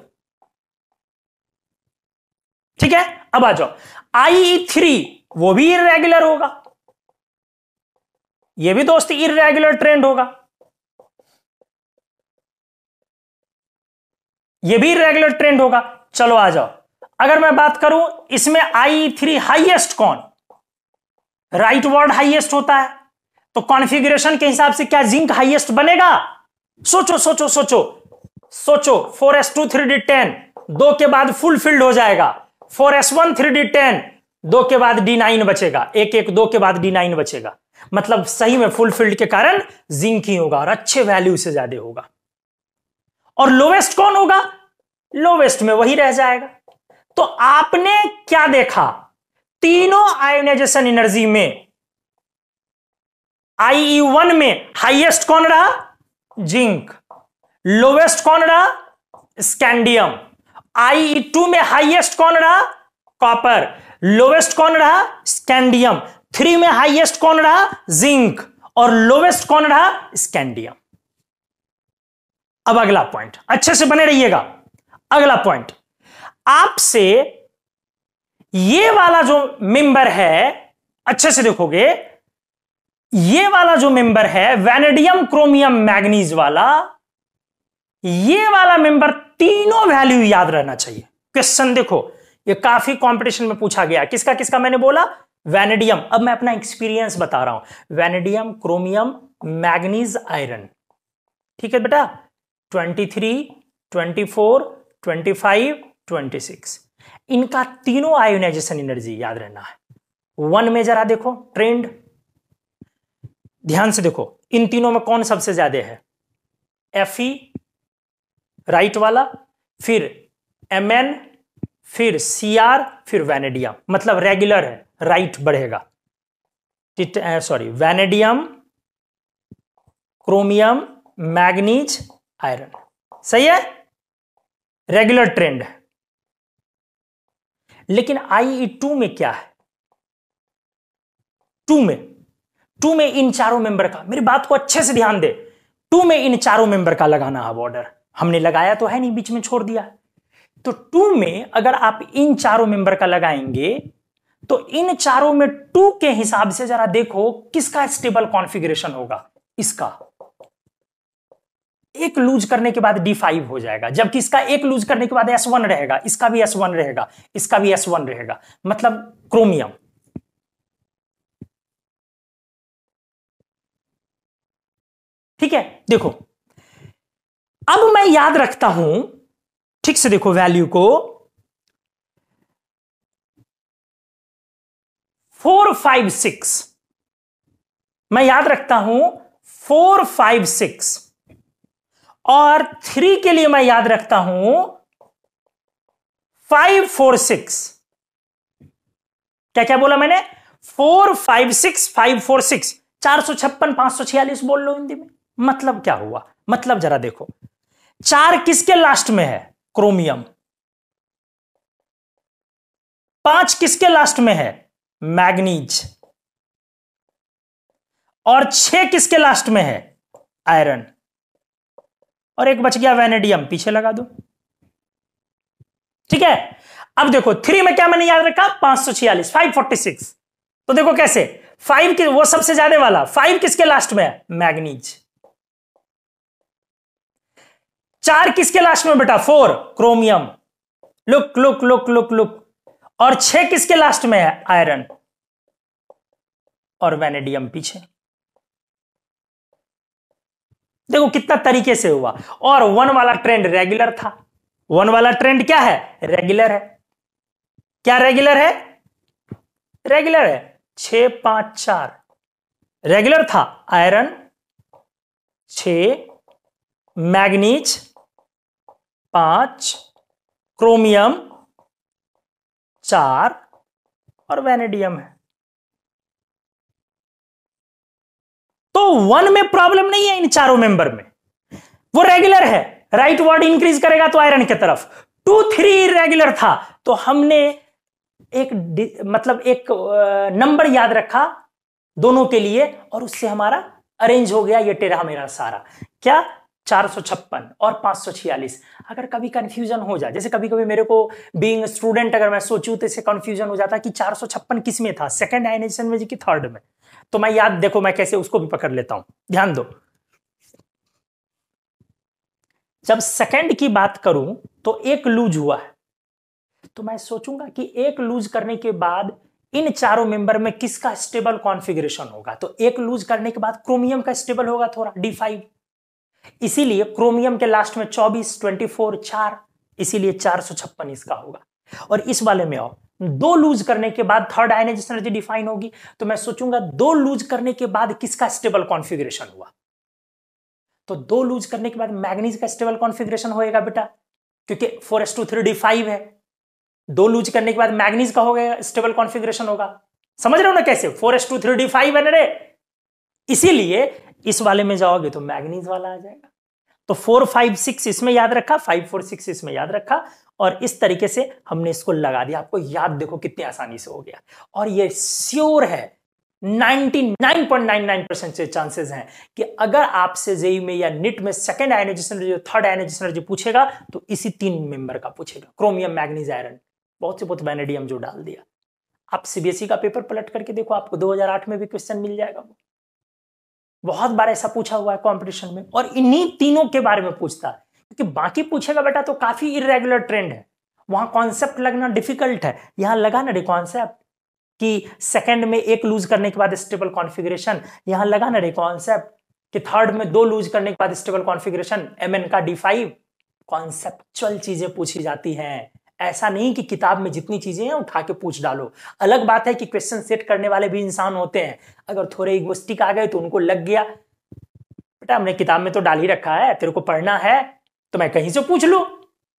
ठीक है अब आ जाओ आई थ्री e वो भी इरेगुलर होगा ये भी दोस्त इरेगुलर ट्रेंड होगा ये भी रेगुलर ट्रेंड होगा चलो आ जाओ अगर मैं बात करूं इसमें आई थ्री हाइएस्ट कौन राइट वर्ड हाईएस्ट होता है तो कॉन्फिग्रेशन के हिसाब से क्या जिंक हाईएस्ट बनेगा सोचो सोचो सोचो सोचो four S two three D ten दो के बाद फुल फिल्ड हो जाएगा four S one three D ten दो के बाद डी नाइन बचेगा एक एक दो के बाद डी नाइन बचेगा मतलब सही में फुल फिल्ड के कारण जिंक ही होगा और अच्छे वैल्यू से ज्यादा होगा और लोवेस्ट कौन होगा लोवेस्ट में वही रह जाएगा तो आपने क्या देखा तीनों आयोनाइजेशन एनर्जी में आईई वन e में हाईएस्ट कौन रहा जिंक लोवेस्ट कौन रहा स्कैंडियम आईई टू में हाईएस्ट कौन रहा कॉपर लोवेस्ट कौन रहा स्कैंडियम थ्री में हाईएस्ट कौन रहा जिंक और लोवेस्ट कौन रहा स्कैंडियम अब अगला पॉइंट अच्छे से बने रहिएगा अगला पॉइंट आपसे ये वाला जो मेंबर है अच्छे से देखोगे ये वाला जो मेंबर है वेनेडियम क्रोमियम मैग्नीज वाला ये वाला मेंबर तीनों वैल्यू याद रहना चाहिए क्वेश्चन देखो ये काफी कंपटीशन में पूछा गया किसका किसका मैंने बोला वेनेडियम अब मैं अपना एक्सपीरियंस बता रहा हूं वेनेडियम क्रोमियम मैग्नीज आयरन ठीक है बेटा 23, 24, 25, 26 इनका तीनों आयोनाइजेशन एनर्जी याद रहना है वन में जरा देखो ट्रेंड ध्यान से देखो इन तीनों में कौन सबसे ज्यादा है एफ ई राइट वाला फिर एम एन फिर सी आर फिर वेनेडियम मतलब रेगुलर है राइट बढ़ेगा sorry vanadium chromium manganese iron सही है रेगुलर ट्रेंड है लेकिन आई टू e में क्या है टू में टू में इन चारों मेंबर का मेरी बात को अच्छे से ध्यान दे टू में इन चारों मेंबर का लगाना है बॉर्डर हमने लगाया तो है नहीं बीच में छोड़ दिया तो टू में अगर आप इन चारों मेंबर का लगाएंगे तो इन चारों में टू के हिसाब से जरा देखो किसका स्टेबल कॉन्फ़िगरेशन होगा इसका एक लूज करने के बाद डी फाइव हो जाएगा जबकि इसका एक लूज करने के बाद एस वन रहेगा इसका भी एस वन रहेगा इसका भी एस वन रहेगा मतलब क्रोमियम ठीक है देखो अब मैं याद रखता हूं ठीक से देखो वैल्यू को फोर फाइव सिक्स मैं याद रखता हूं फोर फाइव सिक्स और थ्री के लिए मैं याद रखता हूं फाइव फोर सिक्स क्या क्या बोला मैंने four five six five four six चार सौ छप्पन पांच सौ छियालीस बोल लो हिंदी में मतलब क्या हुआ मतलब जरा देखो चार किसके लास्ट में है क्रोमियम पांच किसके लास्ट में है मैग्नीज और छह किसके लास्ट में है आयरन और एक बच गया वेनेडियम पीछे लगा दो ठीक है अब देखो थ्री में क्या मैंने याद रखा पांच सौ छियालीस फाइव फोर्टी सिक्स तो देखो कैसे फाइव के वो सबसे ज्यादा वाला फाइव किसके लास्ट में है मैग्नीज चार किसके लास्ट में बेटा four chromium look look look look look और छह किसके लास्ट में है आयरन और वेनेडियम पीछे देखो कितना तरीके से हुआ और वन वाला ट्रेंड रेगुलर था वन वाला ट्रेंड क्या है रेगुलर है क्या रेगुलर है रेगुलर है छ पांच चार रेगुलर था आयरन छ मैग्नीज पांच क्रोमियम चार और वेनेडियम है तो वन में प्रॉब्लम नहीं है इन चारों मेंबर में वो रेगुलर है राइट वर्ड इंक्रीज करेगा तो आयरन की तरफ टू थ्री रेगुलर था तो हमने एक मतलब एक नंबर याद रखा दोनों के लिए और उससे हमारा अरेंज हो गया ये टेरा मेरा सारा क्या चार सौ छप्पन और पांच सौ छियालीस अगर कभी कंफ्यूजन हो जाए जैसे कभी कभी मेरे को बीइंग स्टूडेंट अगर मैं सोचूं तो इससे कन्फ्यूजन हो जाता कि चार सौ छप्पन किस में था सेकेंड आइनेशन में कि थर्ड में तो मैं याद देखो मैं कैसे उसको भी पकड़ लेता हूं ध्यान दो जब सेकंड की बात करूं तो एक लूज हुआ है तो मैं सोचूंगा कि एक लूज करने के बाद इन चारों मेंबर में किसका स्टेबल कॉन्फ़िगरेशन होगा तो एक लूज करने के बाद क्रोमियम का स्टेबल होगा थोड़ा डी फाइव इसीलिए क्रोमियम के लास्ट में 24, 24, 4 इसीलिए चार इसका होगा और इस वाले में आओ दो लूज करने के बाद थर्ड आयनाइजेशन एनर्जी डिफाइन होगी तो मैं सोचूंगा दो लूज करने के बाद किसका स्टेबल कॉन्फ़िगरेशन हुआ तो दो लूज करने के बाद मैग्नीज का स्टेबल कॉन्फ़िगरेशन होएगा बेटा क्योंकि four S two three D five है दो लूज करने के बाद मैग्नीज का हो गया स्टेबल कॉन्फिग्रेशन होगा समझ रहे हो ना कैसे four S two three D five है ना रे इसीलिए इस वाले में जाओगे तो मैग्नीज वाला आ जाएगा तो फोर फाइव सिक्स इसमें याद रखा फाइव फोर सिक्स इसमें याद रखा और इस तरीके से हमने इसको लगा दिया आपको याद देखो कितनी आसानी से हो गया और ये श्योर है 99.99 परसेंट से चांसेस हैं कि अगर आपसे जेई में या निट में सेकेंड आयोनाइजेशन जो थर्ड आयोनाइजेशन जो पूछेगा तो इसी तीन मेंबर का पूछेगा क्रोमियम मैग्नीज आयरन बहुत से बहुत वेनेडियम जो डाल दिया आप सीबीएसई e का पेपर पलट करके देखो आपको 2008 में भी क्वेश्चन मिल जाएगा वो बहुत बार ऐसा पूछा हुआ है कॉम्पिटिशन में और इन्हीं तीनों के बारे में पूछता है क्योंकि बाकी पूछेगा बेटा तो काफी इरेगुलर ट्रेंड है वहां कॉन्सेप्ट लगना डिफिकल्ट है यहां लगा ना रे कॉन्सेप्ट कि सेकंड में एक लूज करने के बाद स्टेबल कॉन्फ़िगरेशन यहां लगा ना रे कॉन्सेप्ट कि थर्ड में दो लूज करने के बाद स्टेबल कॉन्फ़िगरेशन एम का डी फाइव कॉन्सेप्चुअल चीजें पूछी जाती हैं ऐसा नहीं कि किताब में जितनी चीजें हैं उठा के पूछ डालो अलग बात है कि क्वेश्चन सेट करने वाले भी इंसान होते हैं अगर थोड़े इगोस्टिक आ गए तो उनको लग गया बेटा हमने किताब में तो डाल ही रखा है तेरे को पढ़ना है तो मैं कहीं से पूछ लू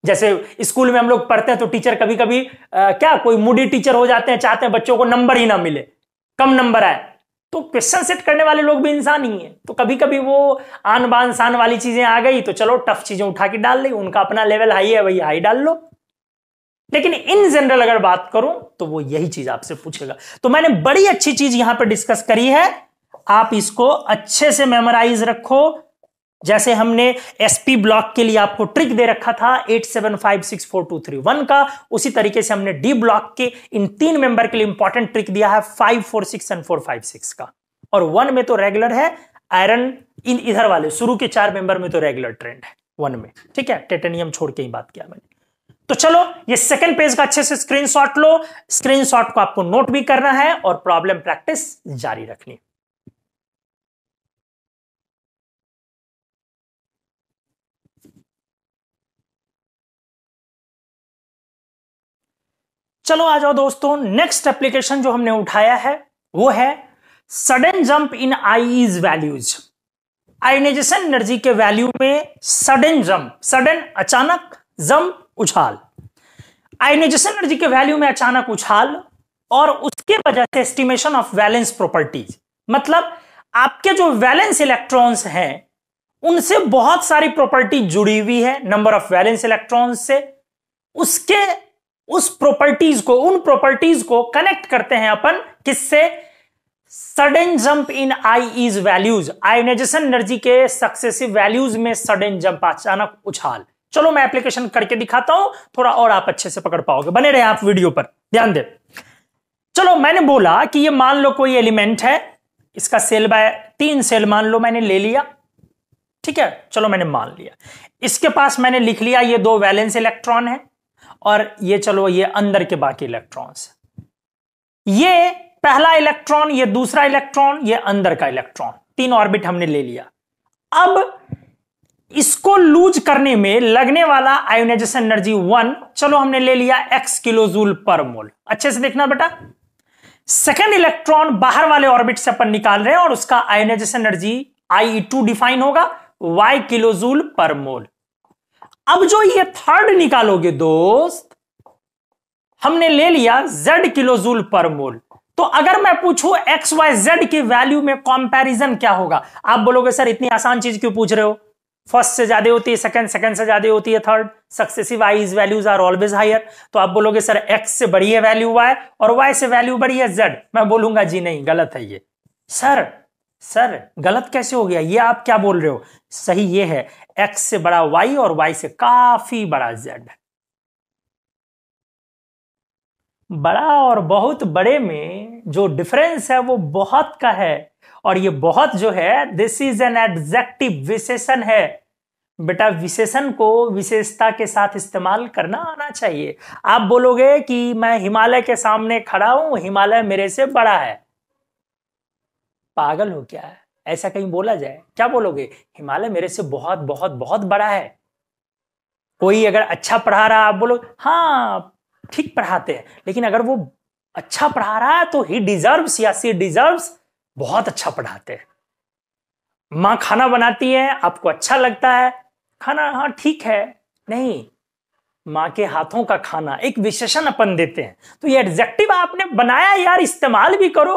जैसे स्कूल में हम लोग पढ़ते हैं तो टीचर कभी कभी आ, क्या कोई मुडी टीचर हो जाते हैं चाहते हैं बच्चों को नंबर ही ना मिले कम नंबर आए तो क्वेश्चन सेट करने वाले लोग भी इंसान ही है तो कभी कभी वो आन बान शान वाली चीजें आ गई तो चलो टफ चीजें उठा के डाल ली उनका अपना लेवल हाई है वही हाई डाल लो लेकिन इन जनरल अगर बात करूं तो वो यही चीज आपसे पूछेगा तो मैंने बड़ी अच्छी चीज यहां पर डिस्कस करी है आप इसको अच्छे से मेमोराइज रखो जैसे हमने एसपी ब्लॉक के लिए आपको ट्रिक दे रखा था 87564231 का उसी तरीके से हमने डी ब्लॉक के इन तीन मेंबर के लिए इंपॉर्टेंट ट्रिक दिया है 546 एंड 456 का और वन में तो रेगुलर है आयरन इन इधर वाले शुरू के चार मेंबर में तो रेगुलर ट्रेंड है वन में ठीक है टेटेनियम छोड़ के ही बात किया मैंने तो चलो ये सेकंड पेज का अच्छे से स्क्रीनशॉट लो स्क्रीनशॉट को आपको नोट भी करना है और प्रॉब्लम प्रैक्टिस जारी रखनी चलो आ जाओ दोस्तों नेक्स्ट एप्लीकेशन जो हमने उठाया है वो है sudden jump in IEs values ionisation energy के वैल्यू में सडन जंप सडन अचानक जंप उछाल आयोनाइजेशन एनर्जी के वैल्यू में अचानक उछाल और उसके वजह से एस्टिमेशन ऑफ वैलेंस प्रॉपर्टीज मतलब आपके जो वैलेंस इलेक्ट्रॉन्स हैं उनसे बहुत सारी प्रॉपर्टी जुड़ी हुई है नंबर ऑफ वैलेंस इलेक्ट्रॉन्स से उसके उस प्रॉपर्टीज को उन प्रॉपर्टीज को कनेक्ट करते हैं अपन किससे sudden jump in IEs values ionisation energy के सक्सेसिव वैल्यूज में सडन जंप अचानक उछाल चलो मैं एप्लीकेशन करके दिखाता हूं थोड़ा और आप अच्छे से पकड़ पाओगे बने रहे आप वीडियो पर ध्यान दे चलो मैंने बोला कि ये मान लो कोई एलिमेंट है इसका सेल बाय तीन सेल मान लो मैंने ले लिया ठीक है चलो मैंने मान लिया इसके पास मैंने लिख लिया ये दो वैलेंस इलेक्ट्रॉन है और ये चलो ये अंदर के बाकी इलेक्ट्रॉन ये पहला इलेक्ट्रॉन ये दूसरा इलेक्ट्रॉन ये अंदर का इलेक्ट्रॉन तीन ऑर्बिट हमने ले लिया अब इसको लूज करने में लगने वाला आयोनाइजेशन एनर्जी वन चलो हमने ले लिया एक्स किलोजूल पर मोल अच्छे से देखना बेटा सेकेंड इलेक्ट्रॉन बाहर वाले ऑर्बिट से अपन निकाल रहे हैं और उसका ionisation energy I two define होगा वाई किलोजूल पर मोल अब जो ये थर्ड निकालोगे दोस्त हमने ले लिया z किलोजूल पर मोल तो अगर मैं पूछूं एक्स वाई जेड की वैल्यू में कंपैरिजन क्या होगा आप बोलोगे सर इतनी आसान चीज क्यों पूछ रहे हो फर्स्ट से ज्यादा होती है सेकंड सेकंड से ज्यादा होती है third successive IEs values are always higher तो आप बोलोगे सर एक्स से बड़ी है वैल्यू वाई और वाई से वैल्यू बड़ी है जेड मैं बोलूंगा जी नहीं गलत है ये सर सर गलत कैसे हो गया ये आप क्या बोल रहे हो सही ये है एक्स से बड़ा वाई और वाई से काफी बड़ा जेड बड़ा और बहुत बड़े में जो डिफरेंस है वो बहुत का है और ये बहुत जो है दिस इज एन एडजेक्टिव विशेषण है बेटा विशेषण को विशेषता के साथ इस्तेमाल करना आना चाहिए आप बोलोगे कि मैं हिमालय के सामने खड़ा हूं हिमालय मेरे से बड़ा है पागल हो क्या है ऐसा कहीं बोला जाए क्या बोलोगे हिमालय मेरे से बहुत बहुत बहुत बड़ा है कोई अगर अच्छा पढ़ा रहा आप बोलो हाँ ठीक पढ़ाते हैं लेकिन अगर वो अच्छा पढ़ा रहा है तो ही डिजर्व्स या सी डिजर्व्स बहुत अच्छा पढ़ाते हैं माँ खाना बनाती है आपको अच्छा लगता है खाना हाँ ठीक है नहीं माँ के हाथों का खाना एक विशेषण अपन देते हैं तो ये एडजेक्टिव आपने बनाया यार इस्तेमाल भी करो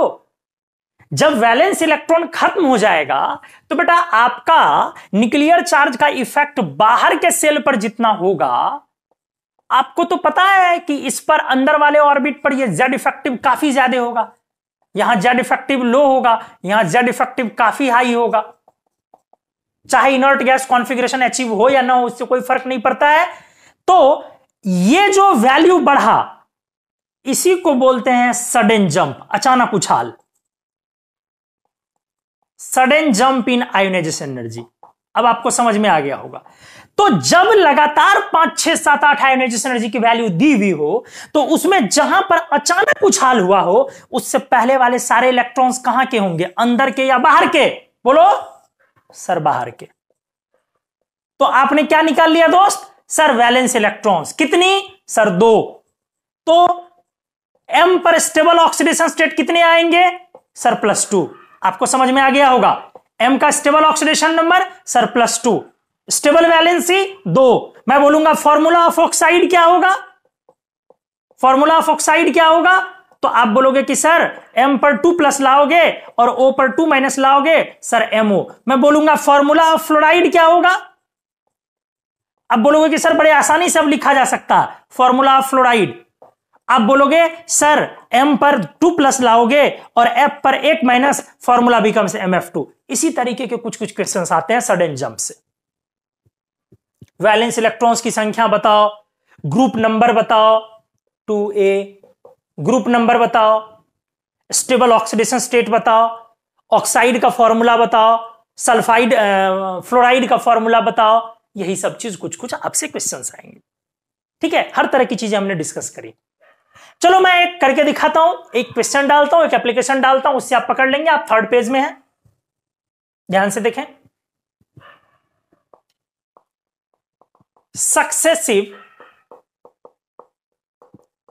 जब वैलेंस इलेक्ट्रॉन खत्म हो जाएगा तो बेटा आपका न्यूक्लियर चार्ज का इफेक्ट बाहर के सेल पर जितना होगा आपको तो पता है कि इस पर अंदर वाले ऑर्बिट पर ये जेड इफेक्टिव काफी ज्यादा होगा यहां जेड इफेक्टिव लो होगा यहां जेड इफेक्टिव काफी हाई होगा चाहे इनर्ट गैस कॉन्फिग्रेशन अचीव हो या ना हो उससे कोई फर्क नहीं पड़ता है तो ये जो वैल्यू बढ़ा इसी को बोलते हैं सडन जंप अचानक उछाल sudden jump in ionisation energy अब आपको समझ में आ गया होगा तो जब लगातार पांच छह सात आठ आई एनर्जी एनर्जी की वैल्यू दी हुई हो तो उसमें जहां पर अचानक उछाल हुआ हो उससे पहले वाले सारे इलेक्ट्रॉन्स कहां के होंगे अंदर के या बाहर के बोलो सर बाहर के तो आपने क्या निकाल लिया दोस्त सर वैलेंस इलेक्ट्रॉन्स कितनी सर दो तो एम पर स्टेबल ऑक्सीडेशन स्टेट कितने आएंगे सर प्लस टू आपको समझ में आ गया होगा एम का stable oxidation number sir plus two stable valency दो मैं बोलूंगा फॉर्मूला ऑफ ऑक्साइड क्या होगा फॉर्मूला ऑफ ऑक्साइड क्या होगा तो आप बोलोगे कि सर M पर टू प्लस लाओगे और O पर टू माइनस लाओगे सर MO मैं बोलूंगा फॉर्मूला ऑफ फ्लोराइड क्या होगा आप बोलोगे कि सर बड़े आसानी से अब लिखा जा सकता फॉर्मूला ऑफ फ्लोराइड आप बोलोगे सर M पर टू प्लस लाओगे और F पर एक minus formula becomes M F two इसी तरीके के कुछ कुछ क्वेश्चन आते हैं सडन जम्प से वैलेंस इलेक्ट्रॉन्स की संख्या बताओ ग्रुप नंबर बताओ टू ए ग्रुप नंबर बताओ स्टेबल ऑक्सीडेशन स्टेट बताओ ऑक्साइड का फॉर्मूला बताओ सल्फाइड फ्लोराइड का फॉर्मूला बताओ यही सब चीज कुछ कुछ आपसे क्वेश्चन आएंगे ठीक है हर तरह की चीजें हमने डिस्कस करी चलो मैं एक करके दिखाता हूं एक क्वेश्चन डालता हूं एक एप्लीकेशन डालता हूं उससे आप पकड़ लेंगे आप थर्ड पेज में हैं ध्यान से देखें successive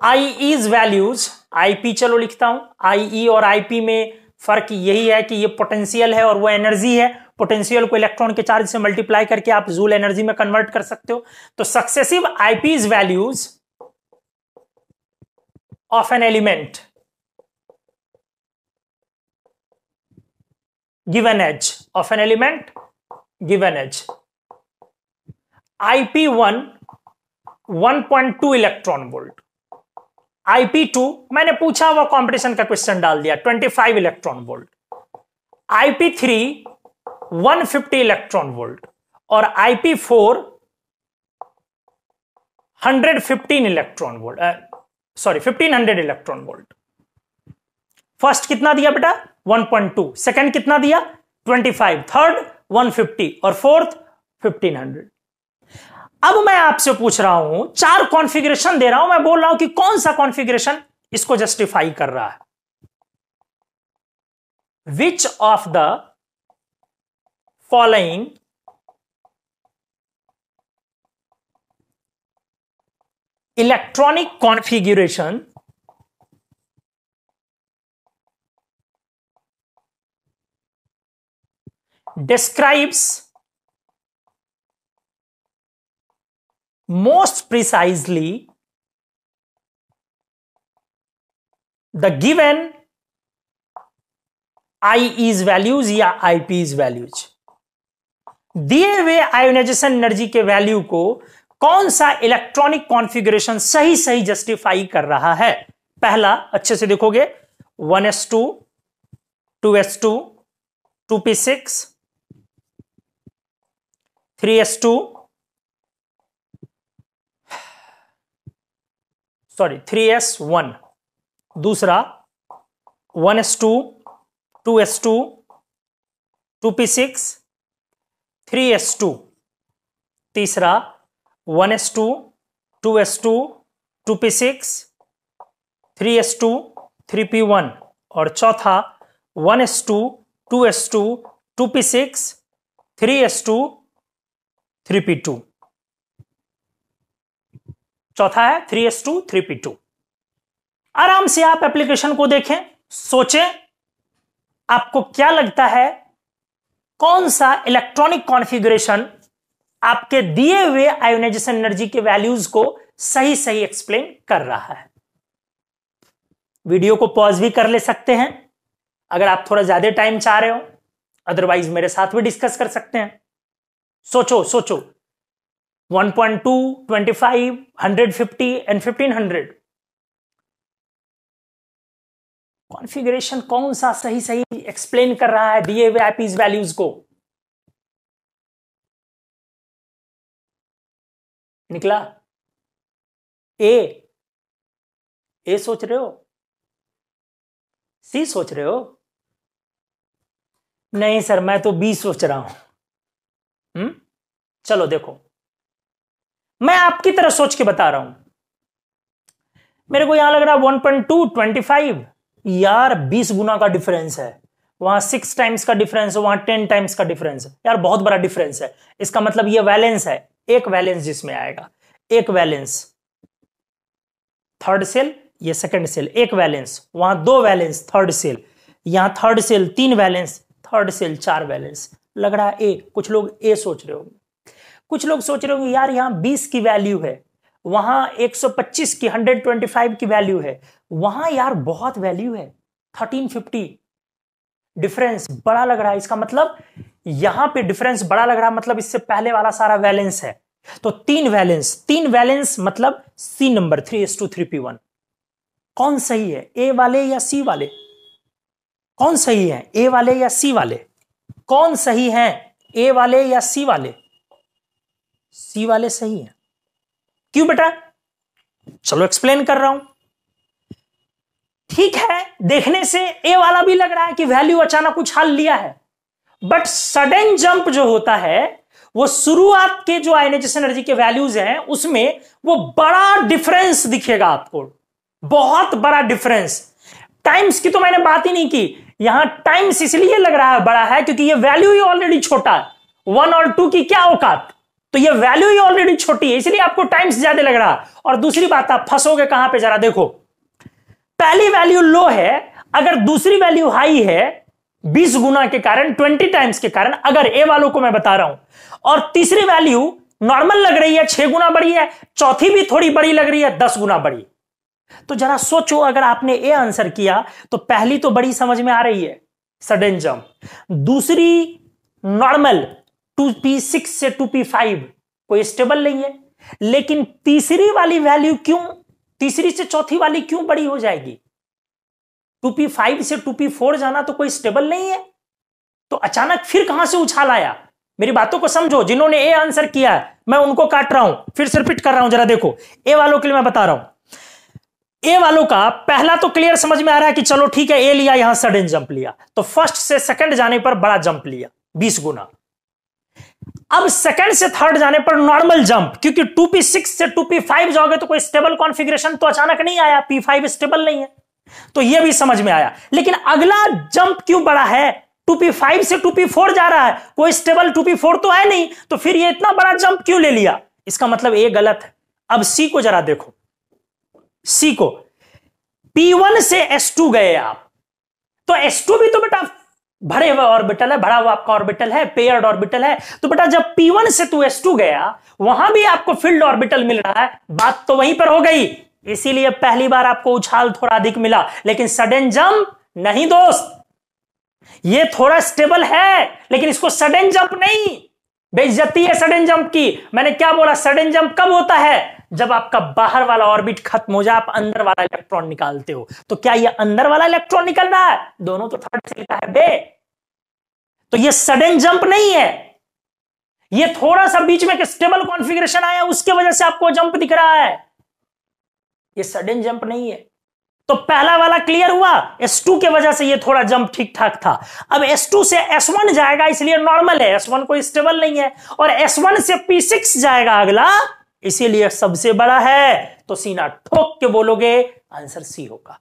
IEs values IP चलो लिखता हूं आई ई e और आईपी में फर्क यही है कि ये पोटेंशियल है और वो एनर्जी है पोटेंशियल को इलेक्ट्रॉन के चार्ज से मल्टीप्लाई करके आप जूल एनर्जी में कन्वर्ट कर सकते हो तो successive IPs values of an element given as of an element given as IP one one point two electron volt IP two मैंने पूछा हुआ कॉम्पिटिशन का क्वेश्चन डाल दिया twenty five electron volt IP three one fifty electron volt और IP four hundred fifteen electron volt sorry fifteen hundred electron volt first कितना दिया बेटा वन पॉइंट टू सेकेंड कितना दिया twenty five third one fifty और fourth fifteen hundred अब मैं आपसे पूछ रहा हूं चार कॉन्फ़िगरेशन दे रहा हूं मैं बोल रहा हूं कि कौन सा कॉन्फ़िगरेशन इसको जस्टिफाई कर रहा है which of the following electronic configuration describes most precisely the given I is values या आई पी इज वैल्यूज दिए हुए आयोनाइजेशन एनर्जी के वैल्यू को कौन सा इलेक्ट्रॉनिक कॉन्फ़िगरेशन सही सही जस्टिफाई कर रहा है पहला अच्छे से देखोगे 1s2 2s2 2p6 3s2 sorry three S one दूसरा one S two two S two two P six three S two तीसरा one S two two S two two P six three S two three P one और चौथा one S two two S two two P six three S two three P two चौथा है three S two three P two आराम से आप application को देखें सोचें आपको क्या लगता है कौन सा इलेक्ट्रॉनिक कॉन्फ़िगरेशन आपके दिए हुए आयोनाइजेशन एनर्जी के वैल्यूज को सही सही एक्सप्लेन कर रहा है वीडियो को पॉज भी कर ले सकते हैं अगर आप थोड़ा ज्यादा टाइम चाह रहे हो अदरवाइज मेरे साथ भी डिस्कस कर सकते हैं सोचो सोचो 150 and 1500 कॉन्फ़िगरेशन कौन सा सही सही एक्सप्लेन कर रहा है दिए हुए आईपीज वैल्यूज को निकला ए ए सोच रहे हो सी सोच रहे हो नहीं सर मैं तो बी सोच रहा हूं हम्म चलो देखो मैं आपकी तरह सोच के बता रहा हूं मेरे को यहां लग रहा one point two twenty five यार बीस गुना का डिफरेंस है वहां सिक्स टाइम्स का डिफरेंस है वहां टेन टाइम्स का डिफरेंस है यार बहुत बड़ा डिफरेंस है इसका मतलब यह वैलेंस है एक वैलेंस जिसमें आएगा एक वैलेंस थर्ड सेल ये सेकंड सेल एक वैलेंस वहां दो वैलेंस थर्ड सेल यहां थर्ड सेल तीन वैलेंस थर्ड सेल चार वैलेंस लग रहा है ए कुछ लोग ए सोच रहे होंगे कुछ लोग सोच रहे होंगे यार यहाँ बीस की वैल्यू है वहां 125 की 125 की वैल्यू है वहां यार बहुत वैल्यू है 1350 डिफरेंस बड़ा लग रहा है इसका मतलब यहां पे डिफरेंस बड़ा लग रहा है मतलब इससे पहले वाला सारा वैलेंस है तो तीन वैलेंस तीन वैलेंस मतलब C number three S two three P one कौन सही है ए वाले या सी वाले कौन सही है ए वाले या सी वाले कौन सही है ए वाले या सी वाले सी वाले सही हैं क्यों बेटा चलो एक्सप्लेन कर रहा हूं ठीक है देखने से ए वाला भी लग रहा है कि वैल्यू अचानक उछाल लिया है बट सडन जंप जो होता है वो शुरुआत के जो आयनाइजेशन एनर्जी के वैल्यूज हैं उसमें वो बड़ा डिफरेंस दिखेगा आपको बहुत बड़ा डिफरेंस टाइम्स की तो मैंने बात ही नहीं की यहां टाइम्स इसलिए लग रहा है बड़ा है क्योंकि ये वैल्यू ही ऑलरेडी छोटा है वन और टू की क्या औकात तो ये वैल्यू ही ऑलरेडी छोटी है इसलिए आपको टाइम से ज्यादा लग रहा और दूसरी बात आप फंसोगे कहां पे जरा देखो पहली वैल्यू लो है अगर दूसरी वैल्यू हाई है 20 गुना के कारण 20 टाइम्स के कारण अगर ए वालों को मैं बता रहा हूं और तीसरी वैल्यू नॉर्मल लग रही है छह गुना बड़ी है चौथी भी थोड़ी बड़ी लग रही है दस गुना बड़ी तो जरा सोचो अगर आपने ए आंसर किया तो पहली तो बड़ी समझ में आ रही है सडन जम्प दूसरी नॉर्मल टू पी सिक्स से टू पी फाइव कोई स्टेबल नहीं है लेकिन तीसरी वाली वैल्यू क्यों तीसरी से चौथी वाली क्यों बड़ी हो जाएगी टू पी फाइव से टू पी फोर जाना तो कोई स्टेबल नहीं है तो अचानक फिर कहां से उछाल आया मेरी बातों को समझो जिन्होंने ए आंसर किया है मैं उनको काट रहा हूं फिर से रिपीट कर रहा हूं जरा देखो ए वालों के लिए मैं बता रहा हूं ए वालों का पहला तो क्लियर समझ में आ रहा है कि चलो ठीक है ए लिया यहां सडन जंप लिया तो फर्स्ट से सेकंड जाने पर बड़ा जंप लिया बीस गुना अब सेकंड से थर्ड जाने पर नॉर्मल जंप क्योंकि टू पी सिक्स से टू पी फाइव जाओगे तो कोई स्टेबल कॉन्फिग्रेशन तो अचानक नहीं आया पी फाइव स्टेबल नहीं है तो यह भी समझ में आया लेकिन अगला जंप क्यों बड़ा है टू पी फाइव से टू पी फोर जा रहा है कोई स्टेबल टू पी फोर तो है नहीं तो फिर यह इतना बड़ा जंप क्यों ले लिया इसका मतलब ए गलत है अब सी को जरा देखो सी को पी वन से एस टू गए आप तो एस टू भी तो बेटा भरे हुए ऑर्बिटल है भरा हुआ आपका ऑर्बिटल है पेयर्ड ऑर्बिटल है तो बेटा जब P1 से तू S2 गया वहां भी आपको फील्ड ऑर्बिटल मिल रहा है बात तो वहीं पर हो गई इसीलिए पहली बार आपको उछाल थोड़ा अधिक मिला लेकिन सडन जंप नहीं दोस्त ये थोड़ा स्टेबल है लेकिन इसको सडन जंप नहीं बेइज्जती है सडन जंप की मैंने क्या बोला सडन जंप कब होता है जब आपका बाहर वाला ऑर्बिट खत्म हो जाए आप अंदर वाला इलेक्ट्रॉन निकालते हो तो क्या ये अंदर वाला इलेक्ट्रॉन निकल रहा है दोनों तो थर्ड सेल का है बे तो ये सडन जंप नहीं है ये थोड़ा सा बीच में स्टेबल कॉन्फिग्रेशन आया उसके वजह से आपको जंप दिख रहा है ये सडन जंप नहीं है तो पहला वाला क्लियर हुआ S2 के वजह से ये थोड़ा जंप ठीक ठाक था अब S2 से S1 जाएगा इसलिए नॉर्मल है S1 कोई स्टेबल नहीं है और S1 से P6 जाएगा अगला इसीलिए सबसे बड़ा है तो सीना ठोक के बोलोगे आंसर सी होगा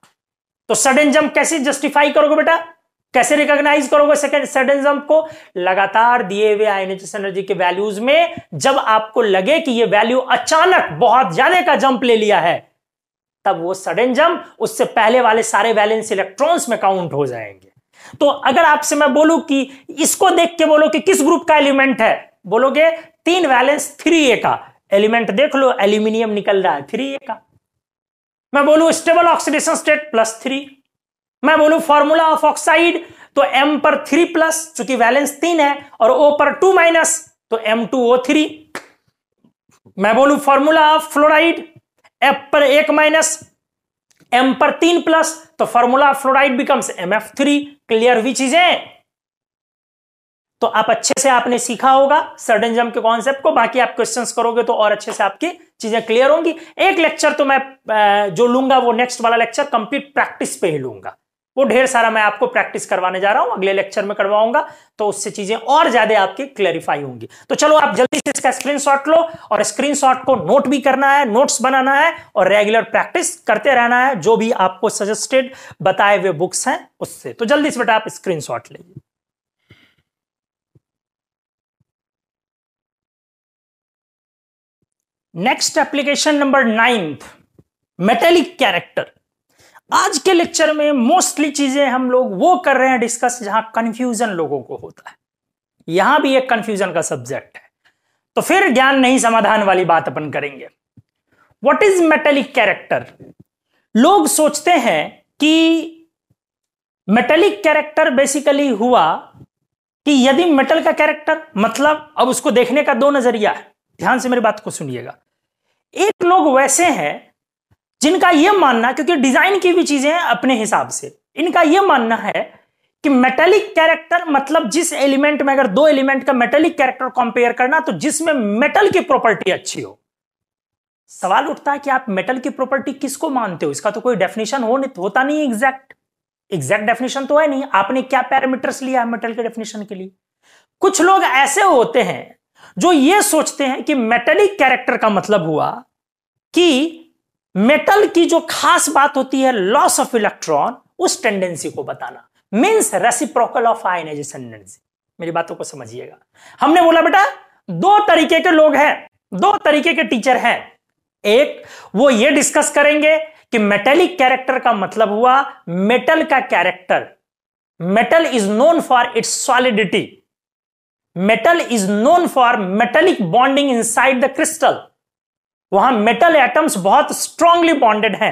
तो सडन जंप कैसे जस्टिफाई करोगे बेटा कैसे रिकॉग्नाइज करोगे सेकंड सडन जंप को लगातार दिए हुए आयनाइजेशन एनर्जी के वैल्यूज में जब आपको लगे कि ये वैल्यू अचानक बहुत ज्यादा का जंप ले लिया है तब वो सडन जंप उससे पहले वाले सारे वैलेंस इलेक्ट्रॉन्स में काउंट हो जाएंगे तो अगर आपसे मैं बोलूं कि इसको देख के बोलो कि किस ग्रुप का एलिमेंट है बोलोगे तीन वैलेंस थ्री ए का एलिमेंट देख लो एल्यूमिनियम निकल रहा है थ्री ए का मैं बोलू stable oxidation state plus three मैं बोलू फॉर्मूला ऑफ ऑक्साइड तो एम पर थ्री प्लस चूंकि वैलेंस तीन है और ओ पर टू माइनस तो एम टू ओ थ्री मैं बोलू फॉर्मूला ऑफ फ्लोराइड एफ पर एक माइनस एम पर तीन प्लस तो formula of fluoride becomes M F three clear हुई चीजें तो आप अच्छे से आपने सीखा होगा सडन जंप के कॉन्सेप्ट को बाकी आप क्वेश्चंस करोगे तो और अच्छे से आपकी चीजें क्लियर होंगी एक लेक्चर तो मैं जो लूंगा वो नेक्स्ट वाला लेक्चर कंप्लीट प्रैक्टिस पे ही लूंगा वो ढेर सारा मैं आपको प्रैक्टिस करवाने जा रहा हूं अगले लेक्चर में करवाऊंगा तो उससे चीजें और ज्यादा आपकी क्लैरिफाई होंगी तो चलो आप जल्दी से इसका स्क्रीन लो और स्क्रीन को नोट भी करना है नोट्स बनाना है और रेगुलर प्रैक्टिस करते रहना है जो भी आपको सजेस्टेड बताए हुए बुक्स हैं उससे तो जल्दी से बेटा आप स्क्रीन लीजिए next application number ninth metallic character आज के लेक्चर में मोस्टली चीजें हम लोग वो कर रहे हैं डिस्कस जहां कंफ्यूजन लोगों को होता है यहां भी एक कंफ्यूजन का सब्जेक्ट है तो फिर ज्ञान नहीं समाधान वाली बात अपन करेंगे व्हाट इज मेटेलिक कैरेक्टर लोग सोचते हैं कि मेटेलिक कैरेक्टर बेसिकली हुआ कि यदि मेटल का कैरेक्टर मतलब अब उसको देखने का दो नजरिया है ध्यान से मेरी बात को सुनिएगा एक लोग वैसे हैं जिनका यह मानना क्योंकि डिजाइन की भी चीजें अपने हिसाब से इनका यह मानना है कि मेटेलिक कैरेक्टर मतलब जिस एलिमेंट में अगर दो एलिमेंट का मेटेलिक कैरेक्टर कंपेयर करना तो जिसमें मेटल की प्रॉपर्टी अच्छी हो सवाल उठता है कि आप मेटल की प्रॉपर्टी किसको मानते हो इसका तो कोई डेफिनेशन हो नहीं होता नहीं एग्जैक्ट एग्जैक्ट डेफिनेशन तो है नहीं आपने क्या पैरामीटर्स लिया है मेटल के डेफिनेशन के लिए कुछ लोग ऐसे होते हैं जो ये सोचते हैं कि मेटेलिक कैरेक्टर का मतलब हुआ कि मेटल की जो खास बात होती है लॉस ऑफ इलेक्ट्रॉन उस टेंडेंसी को बताना means reciprocal of ionization energy मेरी बातों को समझिएगा हमने बोला बेटा दो तरीके के लोग हैं दो तरीके के टीचर हैं एक वो ये डिस्कस करेंगे कि मेटेलिक कैरेक्टर का मतलब हुआ मेटल का character metal is known for its solidity metal is known for metallic bonding inside the crystal वहां मेटल एटम्स बहुत स्ट्रांगली बॉन्डेड हैं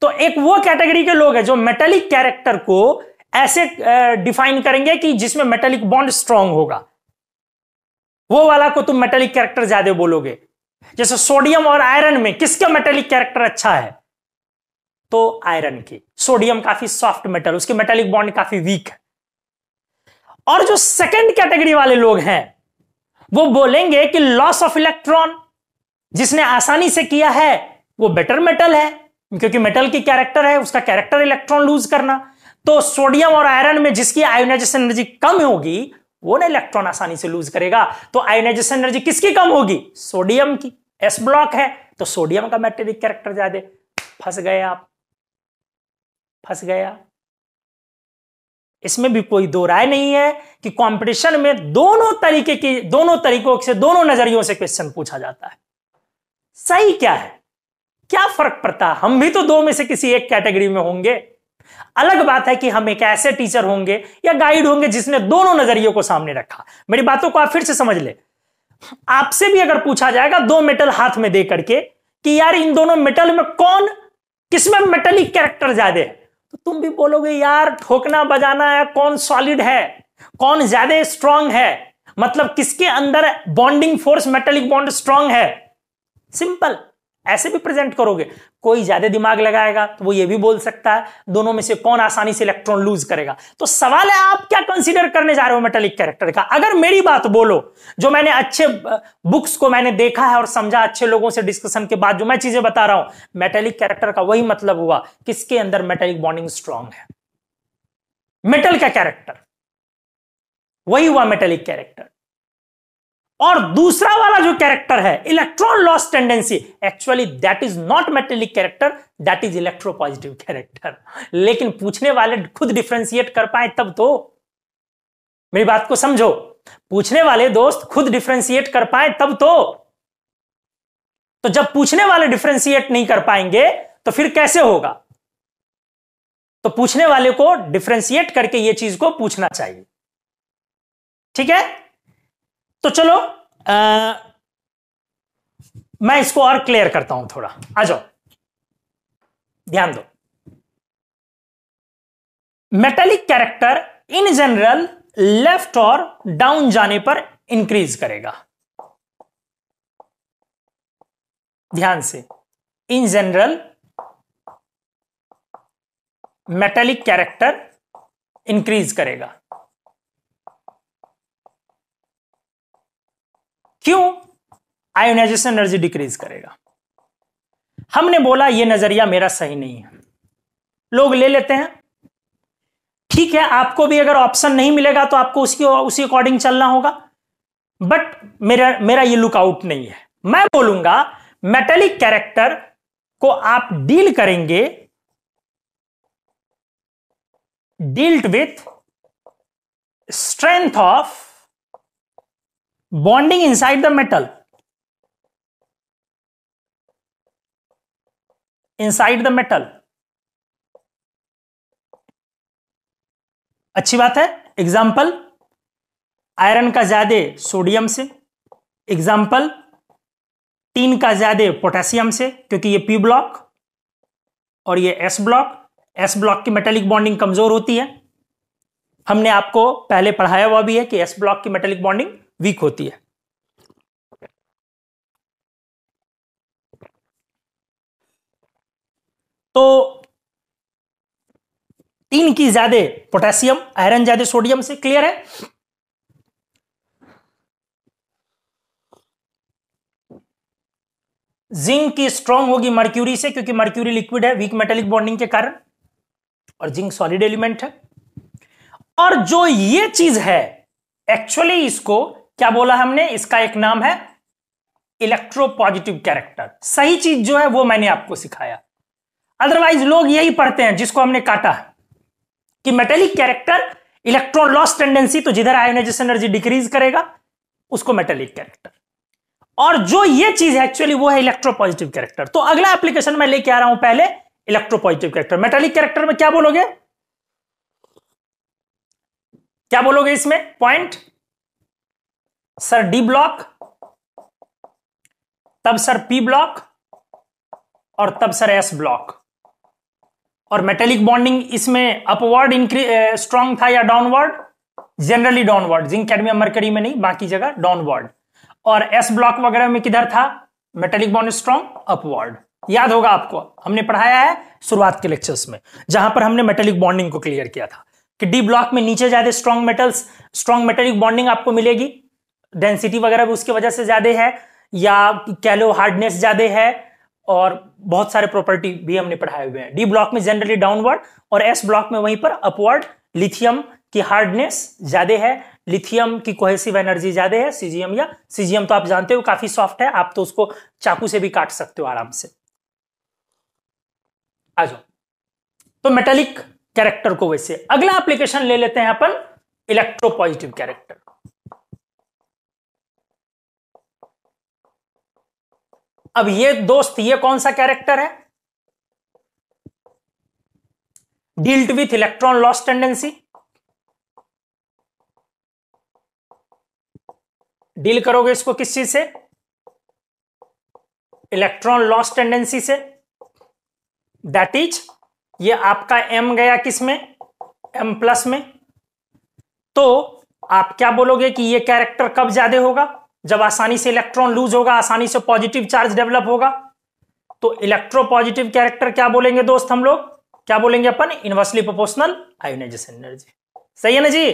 तो एक वो कैटेगरी के लोग हैं जो मेटेलिक कैरेक्टर को ऐसे डिफाइन करेंगे कि जिसमें मेटेलिक बॉन्ड स्ट्रांग होगा वो वाला को तुम मेटेलिक कैरेक्टर ज्यादा बोलोगे जैसे सोडियम और आयरन में किसका मेटेलिक कैरेक्टर अच्छा है तो आयरन के सोडियम काफी सॉफ्ट मेटल उसके मेटेलिक बॉन्ड काफी वीक है और जो सेकंड कैटेगरी वाले लोग हैं वो बोलेंगे कि लॉस ऑफ इलेक्ट्रॉन जिसने आसानी से किया है वो बेटर मेटल है क्योंकि मेटल की कैरेक्टर है उसका कैरेक्टर इलेक्ट्रॉन लूज करना तो सोडियम और आयरन में जिसकी आयोनाइजेशन एनर्जी कम होगी वो ना इलेक्ट्रॉन आसानी से लूज करेगा तो आयोनाइजेशन एनर्जी किसकी कम होगी सोडियम की एस ब्लॉक है तो सोडियम का मैटेरिक कैरेक्टर ज्यादा फंस गए आप फंस गए आप इसमें भी कोई दो राय नहीं है कि कंपटीशन में दोनों तरीके की दोनों तरीकों से दोनों नजरियों से क्वेश्चन पूछा जाता है सही क्या है क्या फर्क पड़ता है हम भी तो दो में से किसी एक कैटेगरी में होंगे अलग बात है कि हम एक ऐसे टीचर होंगे या गाइड होंगे जिसने दोनों नजरियों को सामने रखा मेरी बातों को आप फिर से समझ ले आपसे भी अगर पूछा जाएगा दो मेटल हाथ में दे करके कि यार इन दोनों मेटल में कौन किसमें मेटलिक कैरेक्टर ज्यादा है तो तुम भी बोलोगे यार ठोकना बजाना है कौन सॉलिड है कौन ज्यादा स्ट्रांग है मतलब किसके अंदर bonding force metallic bond strong है सिंपल ऐसे भी प्रेजेंट करोगे कोई ज्यादा दिमाग लगाएगा तो वो ये भी बोल सकता है दोनों में से कौन आसानी से इलेक्ट्रॉन लूज करेगा तो सवाल है आप क्या कंसीडर करने जा रहे हो मेटेलिक कैरेक्टर का अगर मेरी बात बोलो जो मैंने अच्छे बुक्स को मैंने देखा है और समझा अच्छे लोगों से डिस्कशन के बाद जो मैं चीजें बता रहा हूं मेटेलिक कैरेक्टर का वही मतलब हुआ किसके अंदर मेटेलिक बॉन्डिंग स्ट्रांग है मेटल का कैरेक्टर वही हुआ मेटेलिक कैरेक्टर और दूसरा वाला जो कैरेक्टर है electron loss tendency actually that is not metallic character that is electropositive character लेकिन पूछने वाले खुद डिफ्रेंशिएट कर पाए तब तो मेरी बात को समझो पूछने वाले दोस्त खुद डिफ्रेंशिएट कर पाए तब तो तो जब पूछने वाले डिफ्रेंशिएट नहीं कर पाएंगे तो फिर कैसे होगा तो पूछने वाले को डिफ्रेंशिएट करके ये चीज को पूछना चाहिए ठीक है तो चलो आ, मैं इसको और क्लियर करता हूं थोड़ा आ जाओ ध्यान दो metallic character in general left और डाउन जाने पर इंक्रीज करेगा ध्यान से in general metallic character increase करेगा क्यों आयोनाइजेशन एनर्जी डिक्रीज करेगा हमने बोला यह नजरिया मेरा सही नहीं है लोग ले लेते हैं ठीक है आपको भी अगर ऑप्शन नहीं मिलेगा तो आपको उसकी उसी अकॉर्डिंग चलना होगा बट मेरा मेरा ये लुकआउट नहीं है मैं बोलूंगा मेटेलिक कैरेक्टर को आप डील करेंगे dealt with strength of bonding inside the metal inside the metal अच्छी बात है एग्जाम्पल आयरन का ज्यादा सोडियम से एग्जाम्पल टीन का ज्यादा पोटेशियम से क्योंकि ये पी ब्लॉक और ये एस ब्लॉक एस ब्लॉक की मेटेलिक बॉन्डिंग कमजोर होती है हमने आपको पहले पढ़ाया हुआ भी है कि एस ब्लॉक की मेटेलिक बॉन्डिंग वीक होती है तो तीन की ज्यादा पोटेशियम आयरन ज्यादा सोडियम से क्लियर है जिंक की स्ट्रांग होगी मर्क्यूरी से क्योंकि मर्क्यूरी लिक्विड है वीक मेटेलिक बॉन्डिंग के कारण और जिंक सॉलिड एलिमेंट है और जो ये चीज है एक्चुअली इसको क्या बोला हमने इसका एक नाम है इलेक्ट्रोपॉजिटिव कैरेक्टर सही चीज जो है वो मैंने आपको सिखाया अदरवाइज लोग यही पढ़ते हैं जिसको हमने काटा कि metallic character electron loss tendency तो जिधर आयोनाइजेशन एनर्जी डिक्रीज करेगा उसको मेटेलिक कैरेक्टर और जो ये चीज है एक्चुअली वो है इलेक्ट्रोपॉजिटिव कैरेक्टर तो अगला एप्लीकेशन मैं लेके आ रहा हूं पहले इलेक्ट्रोपॉजिटिव कैरेक्टर मेटेलिक कैरेक्टर में क्या बोलोगे क्या बोलोगे इसमें पॉइंट सर डी ब्लॉक तब सर पी ब्लॉक और तब सर एस ब्लॉक और मेटेलिक बॉन्डिंग इसमें अपवर्ड स्ट्रांग था या downward generally downward zinc cadmium mercury में नहीं बाकी जगह डाउनवर्ड और एस ब्लॉक वगैरह में किधर था मेटेलिक बॉन्ड स्ट्रांग अपवर्ड याद होगा आपको हमने पढ़ाया है शुरुआत के लेक्चर्स में जहां पर हमने मेटेलिक बॉन्डिंग को क्लियर किया था कि डी ब्लॉक में नीचे ज्यादा strong metals strong metallic bonding आपको मिलेगी डेंसिटी वगैरह भी उसकी वजह से ज़्यादा है या कह लो हार्डनेस ज़्यादा है और बहुत सारे प्रॉपर्टी भी हमने पढ़ाए हुए हैं डी ब्लॉक में जनरली डाउनवर्ड और एस ब्लॉक में वहीं पर अपवर्ड लिथियम की हार्डनेस ज़्यादा है लिथियम की कोहेसिव एनर्जी ज़्यादा है सीजियम या सीजियम तो आप जानते हो काफ़ी सॉफ्ट है आप तो उसको चाकू से भी काट सकते हो आराम से आ जाओ तो मेटेलिक कैरेक्टर को वैसे अगला एप्लीकेशन ले लेते हैं अपन इलेक्ट्रोपॉजिटिव कैरेक्टर अब ये दोस्त ये कौन सा कैरेक्टर है dealt with electron loss tendency deal करोगे इसको किस चीज से इलेक्ट्रॉन लॉस टेंडेंसी से दैट इज ये आपका एम गया किस में एम प्लस में तो आप क्या बोलोगे कि ये कैरेक्टर कब ज्यादा होगा जब आसानी से इलेक्ट्रॉन लूज होगा आसानी से पॉजिटिव चार्ज डेवलप होगा तो इलेक्ट्रो पॉजिटिव कैरेक्टर क्या बोलेंगे दोस्त हम लोग क्या बोलेंगे अपन इनवर्सली प्रोपोर्शनल आयोनाइजेशन एनर्जी सही है ना जी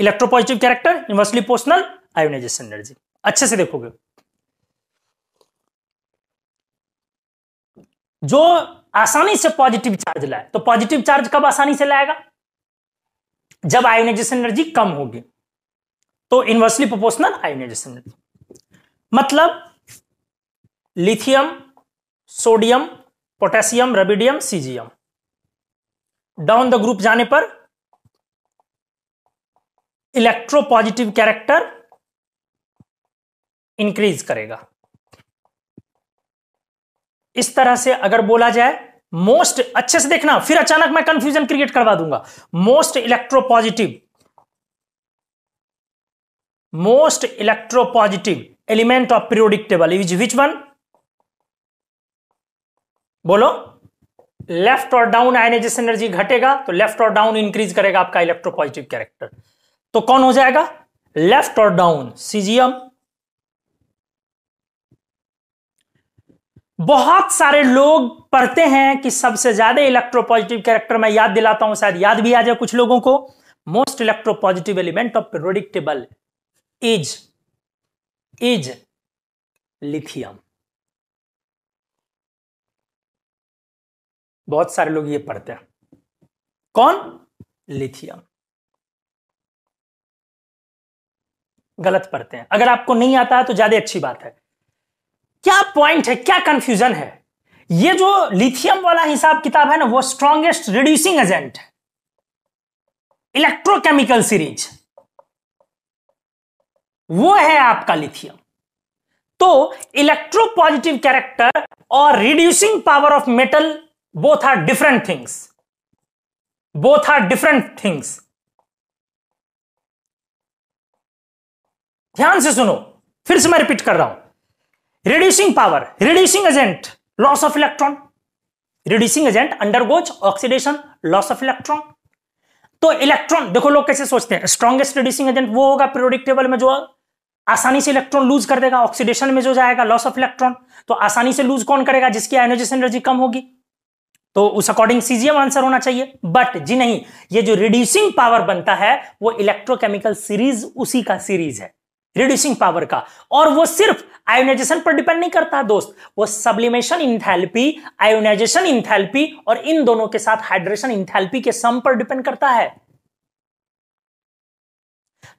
electropositive character inversely proportional ionisation energy अच्छे से देखोगे जो आसानी से पॉजिटिव चार्ज लाए तो पॉजिटिव चार्ज कब आसानी से लाएगा जब आयोनाइजेशन एनर्जी कम होगी तो इनवर्सली प्रोपोर्शनल आयोनाइजेशन मतलब lithium sodium potassium rubidium caesium down the group जाने पर इलेक्ट्रोपॉजिटिव कैरेक्टर इंक्रीज करेगा इस तरह से अगर बोला जाए मोस्ट अच्छे से देखना फिर अचानक मैं कंफ्यूजन क्रिएट करवा दूंगा most electropositive most electropositive element of periodic table is which one बोलो लेफ्ट और डाउन आयनाइजेशन एनर्जी घटेगा तो लेफ्ट और डाउन इंक्रीज करेगा आपका इलेक्ट्रोपॉजिटिव कैरेक्टर तो कौन हो जाएगा लेफ्ट और डाउन सीजीएम बहुत सारे लोग पढ़ते हैं कि सबसे ज्यादा इलेक्ट्रोपॉजिटिव कैरेक्टर मैं याद दिलाता हूं शायद याद भी आ जाए कुछ लोगों को most electropositive element of periodic table is is lithium बहुत सारे लोग ये पढ़ते हैं कौन लिथियम गलत पढ़ते हैं अगर आपको नहीं आता है तो ज्यादा अच्छी बात है क्या पॉइंट है क्या कंफ्यूजन है ये जो लिथियम वाला हिसाब किताब है ना वो स्ट्रॉन्गेस्ट रिड्यूसिंग एजेंट है इलेक्ट्रोकेमिकल सीरीज वो है आपका लिथियम तो इलेक्ट्रोपॉजिटिव कैरेक्टर और reducing power of metal both are different things both are different things ध्यान से सुनो फिर से मैं रिपीट कर रहा हूं reducing power reducing agent loss of electron reducing agent undergoes oxidation loss of electron तो इलेक्ट्रॉन देखो लोग कैसे सोचते हैं स्ट्रॉन्गेस्ट रिड्यूसिंग एजेंट वो होगा पीरियोडिक टेबल में जो आसानी से इलेक्ट्रॉन लूज कर देगा ऑक्सीडेशन में जो जाएगा लॉस ऑफ इलेक्ट्रॉन तो आसानी से लूज कौन करेगा जिसकी आयोनाइजेशन एनर्जी कम होगी तो उस अकॉर्डिंग सीजीएम आंसर होना चाहिए बट जी नहीं ये जो रिड्यूसिंग पावर बनता है वो इलेक्ट्रोकेमिकल सीरीज उसी का सीरीज है रिड्यूसिंग पावर का और वो सिर्फ आयोनाइजेशन पर डिपेंड नहीं करता दोस्त वो सब्लिमेशन इंथैल्पी आयोनाइजेशन इंथैल्पी और इन दोनों के साथ हाइड्रेशन इंथैल्पी के सम पर डिपेंड करता है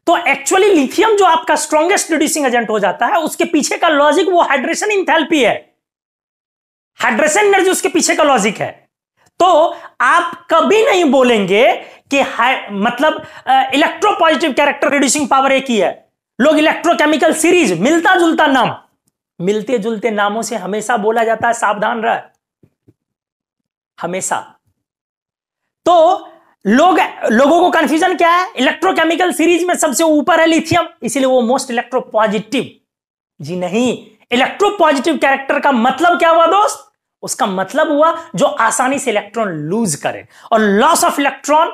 तो एक्चुअली लिथियम जो आपका स्ट्रॉन्गेस्ट रिड्यूसिंग एजेंट हो जाता है उसके पीछे का लॉजिक वो हाइड्रेशन इन है हाइड्रेशन एनर्जी उसके पीछे का लॉजिक है तो आप कभी नहीं बोलेंगे कि मतलब इलेक्ट्रोपॉजिटिव कैरेक्टर रिड्यूसिंग पावर एक ही है लोग इलेक्ट्रोकेमिकल सीरीज मिलता जुलता नाम मिलते जुलते नामों से हमेशा बोला जाता है सावधान रह हमेशा तो लोग लोगों को कंफ्यूजन क्या है इलेक्ट्रोकेमिकल सीरीज में सबसे ऊपर है लिथियम इसीलिए वो मोस्ट इलेक्ट्रो पॉजिटिव जी नहीं इलेक्ट्रो पॉजिटिव कैरेक्टर का मतलब क्या हुआ दोस्त उसका मतलब हुआ जो आसानी से इलेक्ट्रॉन लूज करे और लॉस ऑफ इलेक्ट्रॉन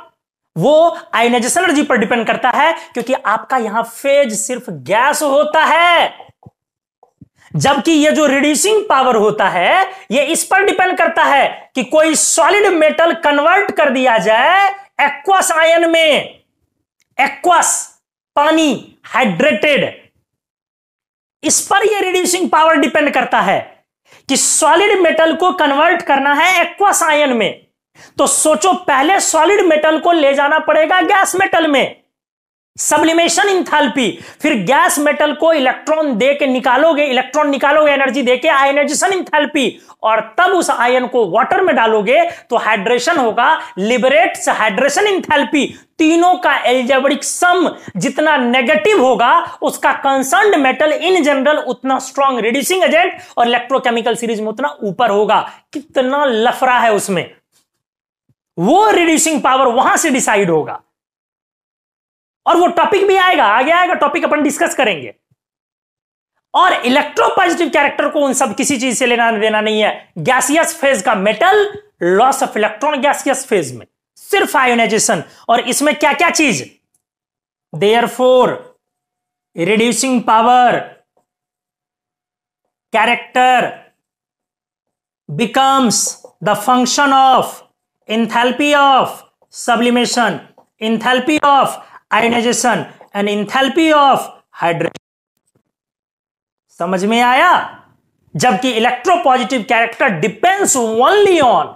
वो आयनाइजेशन एनर्जी पर डिपेंड करता है क्योंकि आपका यहां फेज सिर्फ गैस होता है जबकि यह जो रिड्यूसिंग पावर होता है यह इस पर डिपेंड करता है कि कोई सॉलिड मेटल कन्वर्ट कर दिया जाए एक्वास आयन में एक्वास पानी हाइड्रेटेड इस पर यह रिड्यूसिंग पावर डिपेंड करता है कि सॉलिड मेटल को कन्वर्ट करना है एक्वास आयन में तो सोचो पहले सॉलिड मेटल को ले जाना पड़ेगा गैस मेटल में सब्लिमेशन इंथाल्पी फिर गैस मेटल को इलेक्ट्रॉन दे के निकालोगे इलेक्ट्रॉन निकालोगे एनर्जी दे के आयनाइजेशन इंथैल्पी और तब उस आयन को वाटर में डालोगे तो हाइड्रेशन होगा लिबरेट्स हाइड्रेशन इंथैल्पी तीनों का एल्जेब्रिक सम जितना नेगेटिव होगा उसका कंसर्न मेटल इन जनरल उतना स्ट्रांग रिड्यूसिंग एजेंट और इलेक्ट्रोकेमिकल सीरीज में उतना ऊपर होगा कितना लफरा है उसमें वो रिड्यूसिंग पावर वहां से डिसाइड होगा और वो टॉपिक भी आएगा आगे आएगा टॉपिक अपन डिस्कस करेंगे और इलेक्ट्रो पॉजिटिव कैरेक्टर को उन सब किसी चीज से लेना देना नहीं है गैसियस फेज का metal loss of electron gaseous phase में सिर्फ आयोनाइजेशन और इसमें क्या क्या चीज therefore reducing power character becomes the function of enthalpy of sublimation enthalpy of ionisation and enthalpy of hydration समझ में आया जबकि electropositive character depends only on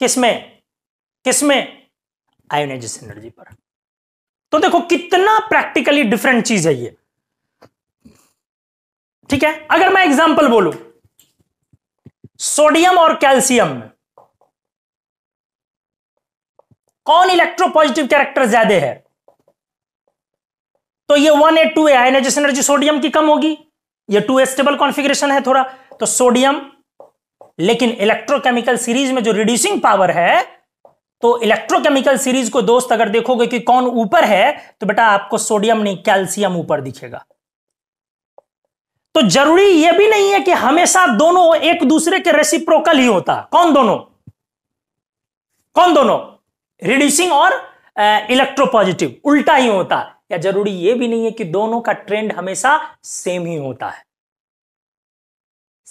किसमें किसमें आयोनाइजेशन एनर्जी पर तो देखो कितना प्रैक्टिकली डिफरेंट चीज है ये ठीक है अगर मैं एग्जांपल बोलूं सोडियम और कैल्शियम में कौन पॉजिटिव कैरेक्टर ज्यादा है तो ये वन ए टू एनर्जी सोडियम की कम होगी ये टू स्टेबल है थोड़ा तो सोडियम लेकिन इलेक्ट्रोकेमिकल सीरीज में जो रिड्यूसिंग पावर है तो इलेक्ट्रोकेमिकल सीरीज को दोस्त अगर देखोगे कि कौन ऊपर है तो बेटा आपको सोडियम नहीं कैल्सियम ऊपर दिखेगा तो जरूरी यह भी नहीं है कि हमेशा दोनों एक दूसरे के रेसिप्रोकल ही होता कौन दोनों कौन दोनों रिड्यूसिंग और इलेक्ट्रोपॉजिटिव uh, उल्टा ही होता है या जरूरी यह भी नहीं है कि दोनों का ट्रेंड हमेशा सेम ही होता है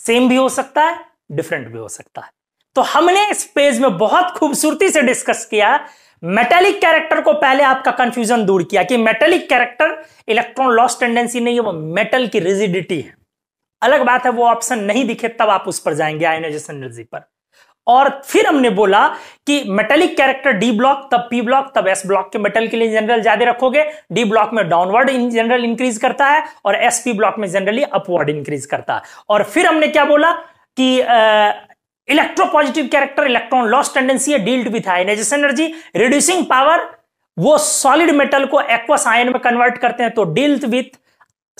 सेम भी हो सकता है डिफरेंट भी हो सकता है तो हमने इस पेज में बहुत खूबसूरती से डिस्कस किया मेटेलिक कैरेक्टर को पहले आपका कंफ्यूजन दूर किया कि metallic character electron loss tendency नहीं है वो मेटल की रिजिडिटी है अलग बात है वो ऑप्शन नहीं दिखे तब आप उस पर जाएंगे आयोनाइजेशन एनर्जी पर और फिर हमने बोला कि मेटेलिक कैरेक्टर डी ब्लॉक तब पी ब्लॉक तब एस ब्लॉक के मेटल के लिए जनरल ज्यादा रखोगे डी ब्लॉक में डाउनवर्ड इन जनरल इंक्रीज करता है और एस पी ब्लॉक में जनरली अपवर्ड इंक्रीज करता है और फिर हमने क्या बोला कि electropositive character electron loss tendency है dealt with ionisation energy reducing power वो सॉलिड मेटल को एक्वस आयन में कन्वर्ट करते हैं तो dealt with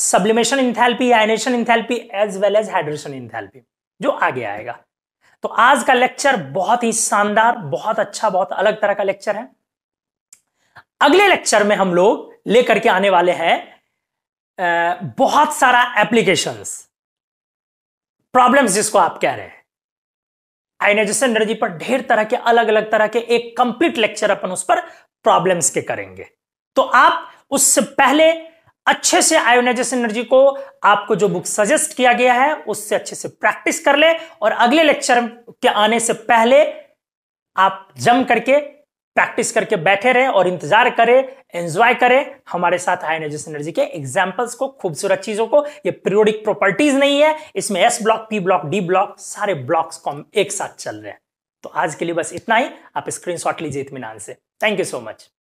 sublimation enthalpy ionisation enthalpy as well as hydration enthalpy जो आगे आएगा तो आज का लेक्चर बहुत ही शानदार बहुत अच्छा बहुत अलग तरह का लेक्चर है अगले लेक्चर में हम लोग लेकर के आने वाले हैं बहुत सारा एप्लीकेशंस प्रॉब्लम्स जिसको आप कह रहे हैं आइनाइजेशन एनर्जी पर ढेर तरह के अलग अलग तरह के एक कंप्लीट लेक्चर अपन उस पर प्रॉब्लम्स के करेंगे तो आप उससे पहले अच्छे से आयोनाइजेशन एनर्जी को आपको जो बुक सजेस्ट किया गया है उससे अच्छे से प्रैक्टिस कर ले और अगले लेक्चर के आने से पहले आप जम करके प्रैक्टिस करके बैठे रहें और इंतजार करें एंजॉय करें हमारे साथ आयोनाइजेशन एनर्जी के एग्जाम्पल्स को खूबसूरत चीजों को ये पीरियोडिक प्रॉपर्टीज नहीं है इसमें S block P block D block सारे ब्लॉक्स को एक साथ चल रहे हैं तो आज के लिए बस इतना ही आप स्क्रीनशॉट लीजिए इतमान से थैंक यू सो मच